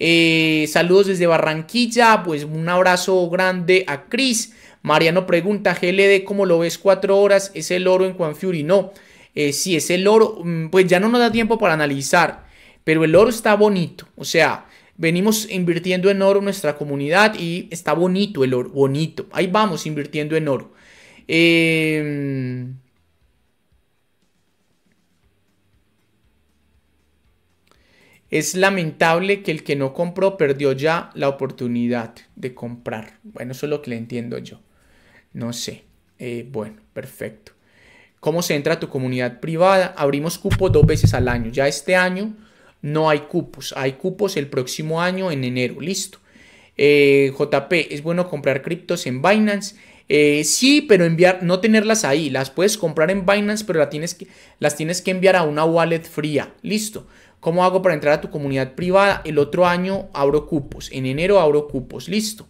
Eh, saludos desde Barranquilla, pues un abrazo grande a Cris. Mariano pregunta, GLD, ¿cómo lo ves cuatro horas? ¿Es el oro en Juan Fury? No, eh, si es el oro, mm, pues ya no nos da tiempo para analizar, pero el oro está bonito, o sea, venimos invirtiendo en oro nuestra comunidad y está bonito el oro, bonito, ahí vamos invirtiendo en oro. Eh, Es lamentable que el que no compró perdió ya la oportunidad de comprar. Bueno, eso es lo que le entiendo yo. No sé. Eh, bueno, perfecto. ¿Cómo se entra a tu comunidad privada? Abrimos cupos dos veces al año. Ya este año no hay cupos. Hay cupos el próximo año en enero. Listo. Eh, JP, ¿es bueno comprar criptos en Binance? Eh, sí, pero enviar, no tenerlas ahí. Las puedes comprar en Binance, pero las tienes que enviar a una wallet fría. Listo. ¿Cómo hago para entrar a tu comunidad privada? El otro año abro cupos. En enero abro cupos. Listo.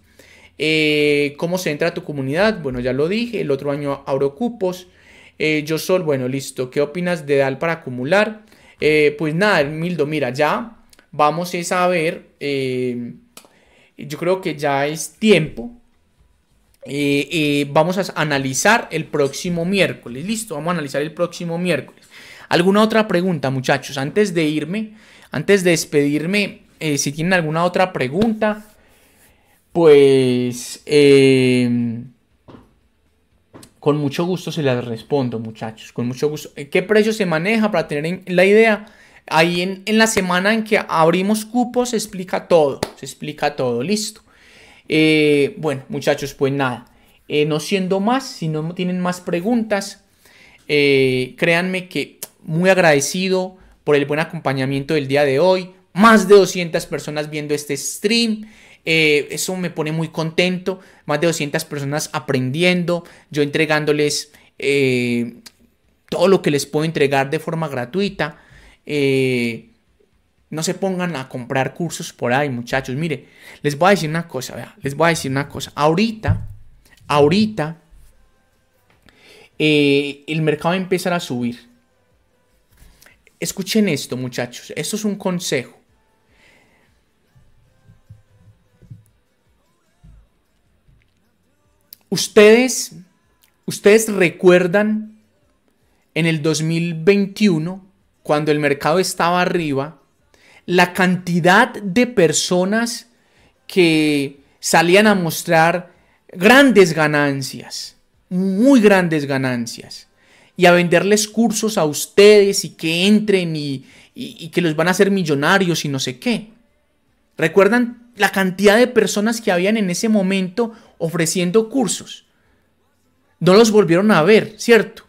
Eh, ¿Cómo se entra a tu comunidad? Bueno, ya lo dije. El otro año abro cupos. Eh, yo solo, bueno, listo. ¿Qué opinas de DAL para acumular? Eh, pues nada, Mildo, mira, ya vamos a ver. yo creo que ya es tiempo. vamos a analizar el próximo miércoles. Listo, vamos a analizar el próximo miércoles. ¿Alguna otra pregunta, muchachos? Antes de irme, antes de despedirme, eh, si tienen alguna otra pregunta, pues em, con mucho gusto se las respondo, muchachos. Con mucho gusto. Eh, ¿Qué precio se maneja para tener la idea? Ahí en, la semana en que abrimos cupos se explica todo. Se explica todo. Listo. Eh, bueno, muchachos, pues nada. no siendo más, si no tienen más preguntas, créanme que muy agradecido por el buen acompañamiento del día de hoy. Más de 200 personas viendo este stream. Eh, eso me pone muy contento. Más de 200 personas aprendiendo. Yo entregándoles eh, todo lo que les puedo entregar de forma gratuita. Eh, no se pongan a comprar cursos por ahí, muchachos. Mire, les voy a decir una cosa. les voy a decir una cosa. Ahorita, ahorita, el mercado empezará a subir. Escuchen esto, muchachos. Esto es un consejo. Ustedes, ustedes recuerdan en el 2021, cuando el mercado estaba arriba, la cantidad de personas que salían a mostrar grandes ganancias, muy grandes ganancias y a venderles cursos a ustedes y que entren y, que los van a hacer millonarios y no sé qué. ¿Recuerdan la cantidad de personas que habían en ese momento ofreciendo cursos? No los volvieron a ver, ¿cierto?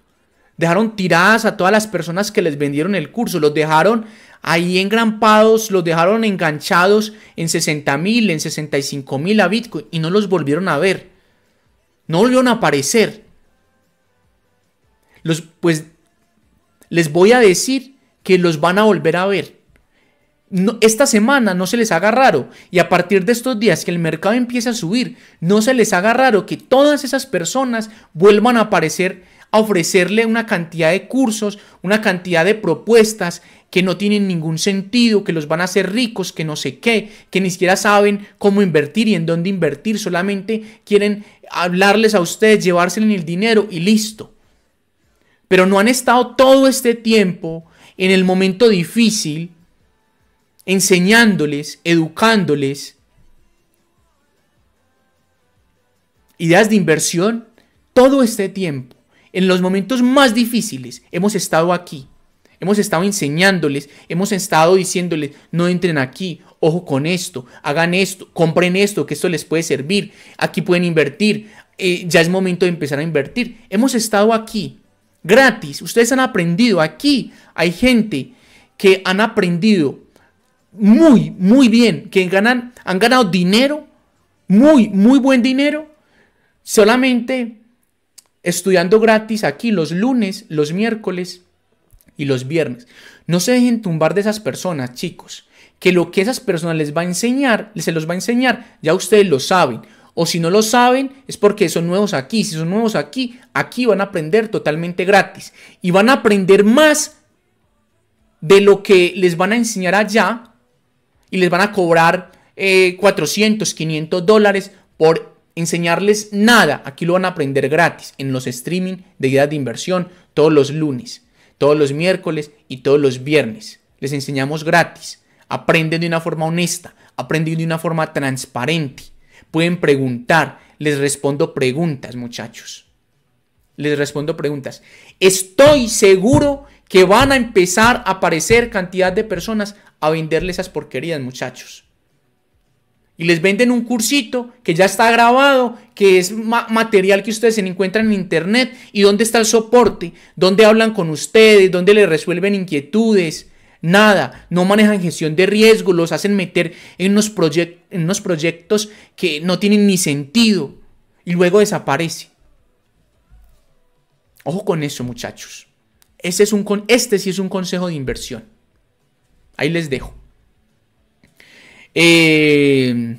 Dejaron tiradas a todas las personas que les vendieron el curso, los dejaron ahí engrampados, los dejaron enganchados en 60 mil, en 65 mil a Bitcoin y no los volvieron a ver. No volvieron a aparecer pues les voy a decir que los van a volver a ver. esta semana no se les haga raro y a partir de estos días que el mercado empieza a subir, no se les haga raro que todas esas personas vuelvan a aparecer a ofrecerle una cantidad de cursos, una cantidad de propuestas que no tienen ningún sentido, que los van a hacer ricos, que no sé qué, que ni siquiera saben cómo invertir y en dónde invertir, solamente quieren hablarles a ustedes, llevárselen el dinero y listo pero no han estado todo este tiempo en el momento difícil, enseñándoles, educándoles ideas de inversión, todo este tiempo, en los momentos más difíciles, hemos estado aquí. Hemos estado enseñándoles, hemos estado diciéndoles, no entren aquí, ojo con esto, hagan esto, compren esto, que esto les puede servir, aquí pueden invertir, eh, ya es momento de empezar a invertir. Hemos estado aquí gratis. Ustedes han aprendido. Aquí hay gente que han aprendido muy, muy bien, que ganan, han ganado dinero, muy, muy buen dinero, solamente estudiando gratis aquí los lunes, los miércoles y los viernes. No se dejen tumbar de esas personas, chicos, que lo que esas personas les va a enseñar, se los va a enseñar, ya ustedes lo saben o si no lo saben es porque son nuevos aquí. Si son nuevos aquí, aquí van a aprender totalmente gratis y van a aprender más de lo que les van a enseñar allá y les van a cobrar 400, eh, 500 dólares por enseñarles nada. Aquí lo van a aprender gratis en los streaming de ideas de inversión todos los lunes, todos los miércoles y todos los viernes. Les enseñamos gratis. Aprenden de una forma honesta, aprenden de una forma transparente pueden preguntar. Les respondo preguntas, muchachos. Les respondo preguntas. Estoy seguro que van a empezar a aparecer cantidad de personas a venderles esas porquerías, muchachos. Y les venden un cursito que ya está grabado, que es material que ustedes se encuentran en internet y dónde está el soporte, dónde hablan con ustedes, dónde les resuelven inquietudes, nada, no manejan gestión de riesgo, los hacen meter en unos, en proyectos que no tienen ni sentido y luego desaparece. Ojo con eso, muchachos. Este, es un este sí es un consejo de inversión. Ahí les dejo. Eh,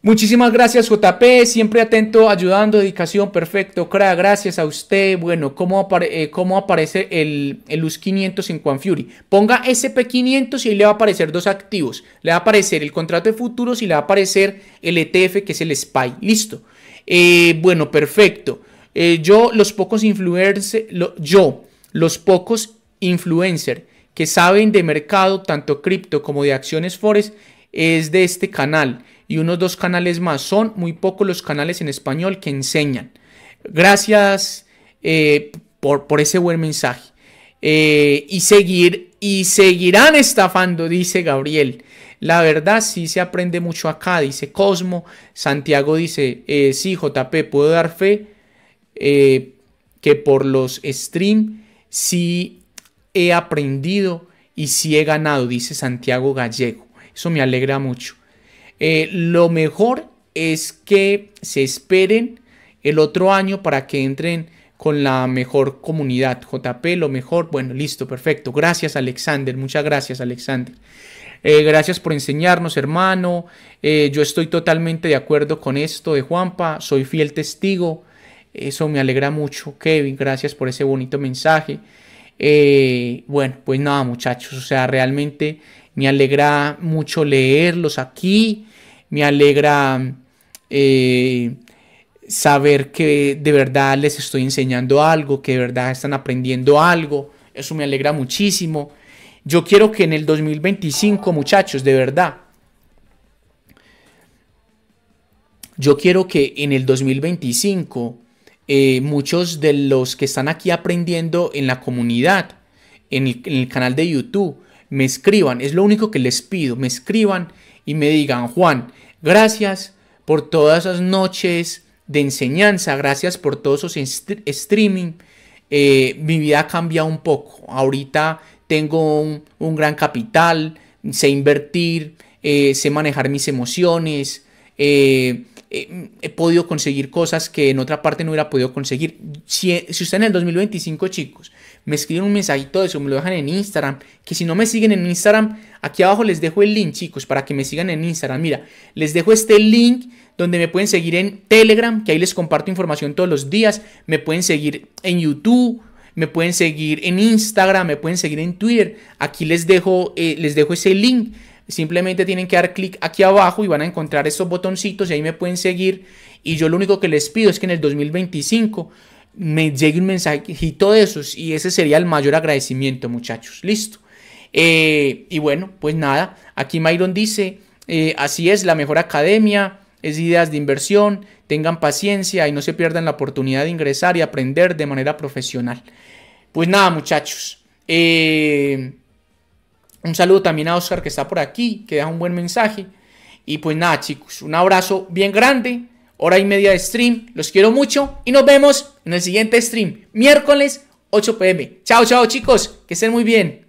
Muchísimas gracias JP, siempre atento, ayudando, dedicación, perfecto, cra, gracias a usted. Bueno, ¿cómo, eh, aparece el, el US 500 en Quan Fury? Ponga SP500 y ahí le va a aparecer dos activos. Le va a aparecer el contrato de futuros y le va a aparecer el ETF que es el SPY. Listo. Eh, bueno, perfecto. Eh, yo, los pocos influencers, yo, los pocos influencers que saben de mercado, tanto cripto como de acciones forex, es de este canal y unos dos canales más. Son muy pocos los canales en español que enseñan. Gracias eh, por, por, ese buen mensaje. Eh, y seguir y seguirán estafando, dice Gabriel. La verdad sí se aprende mucho acá, dice Cosmo. Santiago dice, eh, sí, JP, puedo dar fe que por los stream sí he aprendido y sí he ganado, dice Santiago Gallego. Eso me alegra mucho. Eh, lo mejor es que se esperen el otro año para que entren con la mejor comunidad. JP, lo mejor. Bueno, listo, perfecto. Gracias, Alexander. Muchas gracias, Alexander. Eh, gracias por enseñarnos, hermano. Eh, yo estoy totalmente de acuerdo con esto de Juanpa. Soy fiel testigo. Eso me alegra mucho, Kevin. Gracias por ese bonito mensaje. bueno, pues nada, muchachos. O sea, realmente me alegra mucho leerlos aquí me alegra eh, saber que de verdad les estoy enseñando algo, que de verdad están aprendiendo algo, eso me alegra muchísimo. Yo quiero que en el 2025, muchachos, de verdad, yo quiero que en el 2025 eh, muchos de los que están aquí aprendiendo en la comunidad, en el canal de YouTube, me escriban, es lo único que les pido, me escriban y me digan, Juan, gracias por todas esas noches de enseñanza, gracias por todos esos streaming. Eh, mi vida ha cambiado un poco. Ahorita tengo un, gran capital, sé invertir, eh, sé manejar mis emociones, eh, he podido conseguir cosas que en otra parte no hubiera podido conseguir. Si, si usted en el 2025, chicos, me escriben un mensajito de eso, me lo dejan en Instagram. Que si no me siguen en Instagram, aquí abajo les dejo el link, chicos, para que me sigan en Instagram. Mira, les dejo este link donde me pueden seguir en Telegram, que ahí les comparto información todos los días. Me pueden seguir en YouTube me pueden seguir en Instagram, me pueden seguir en Twitter. Aquí les dejo, eh, les dejo ese link. Simplemente tienen que dar clic aquí abajo y van a encontrar estos botoncitos y ahí me pueden seguir. Y yo lo único que les pido es que en el 2025 me llegue un mensajito de esos y ese sería el mayor agradecimiento, muchachos. Listo. Eh, y bueno, pues nada, aquí Myron dice, eh, así es, la mejor academia es ideas de inversión, tengan paciencia y no se pierdan la oportunidad de ingresar y aprender de manera profesional. Pues nada, muchachos. Eh, un saludo también a Oscar que está por aquí, que deja un buen mensaje. Y pues nada, chicos, un abrazo bien grande hora y media de stream. Los quiero mucho y nos vemos en el siguiente stream, miércoles 8 pm. Chao, chao chicos, que estén muy bien.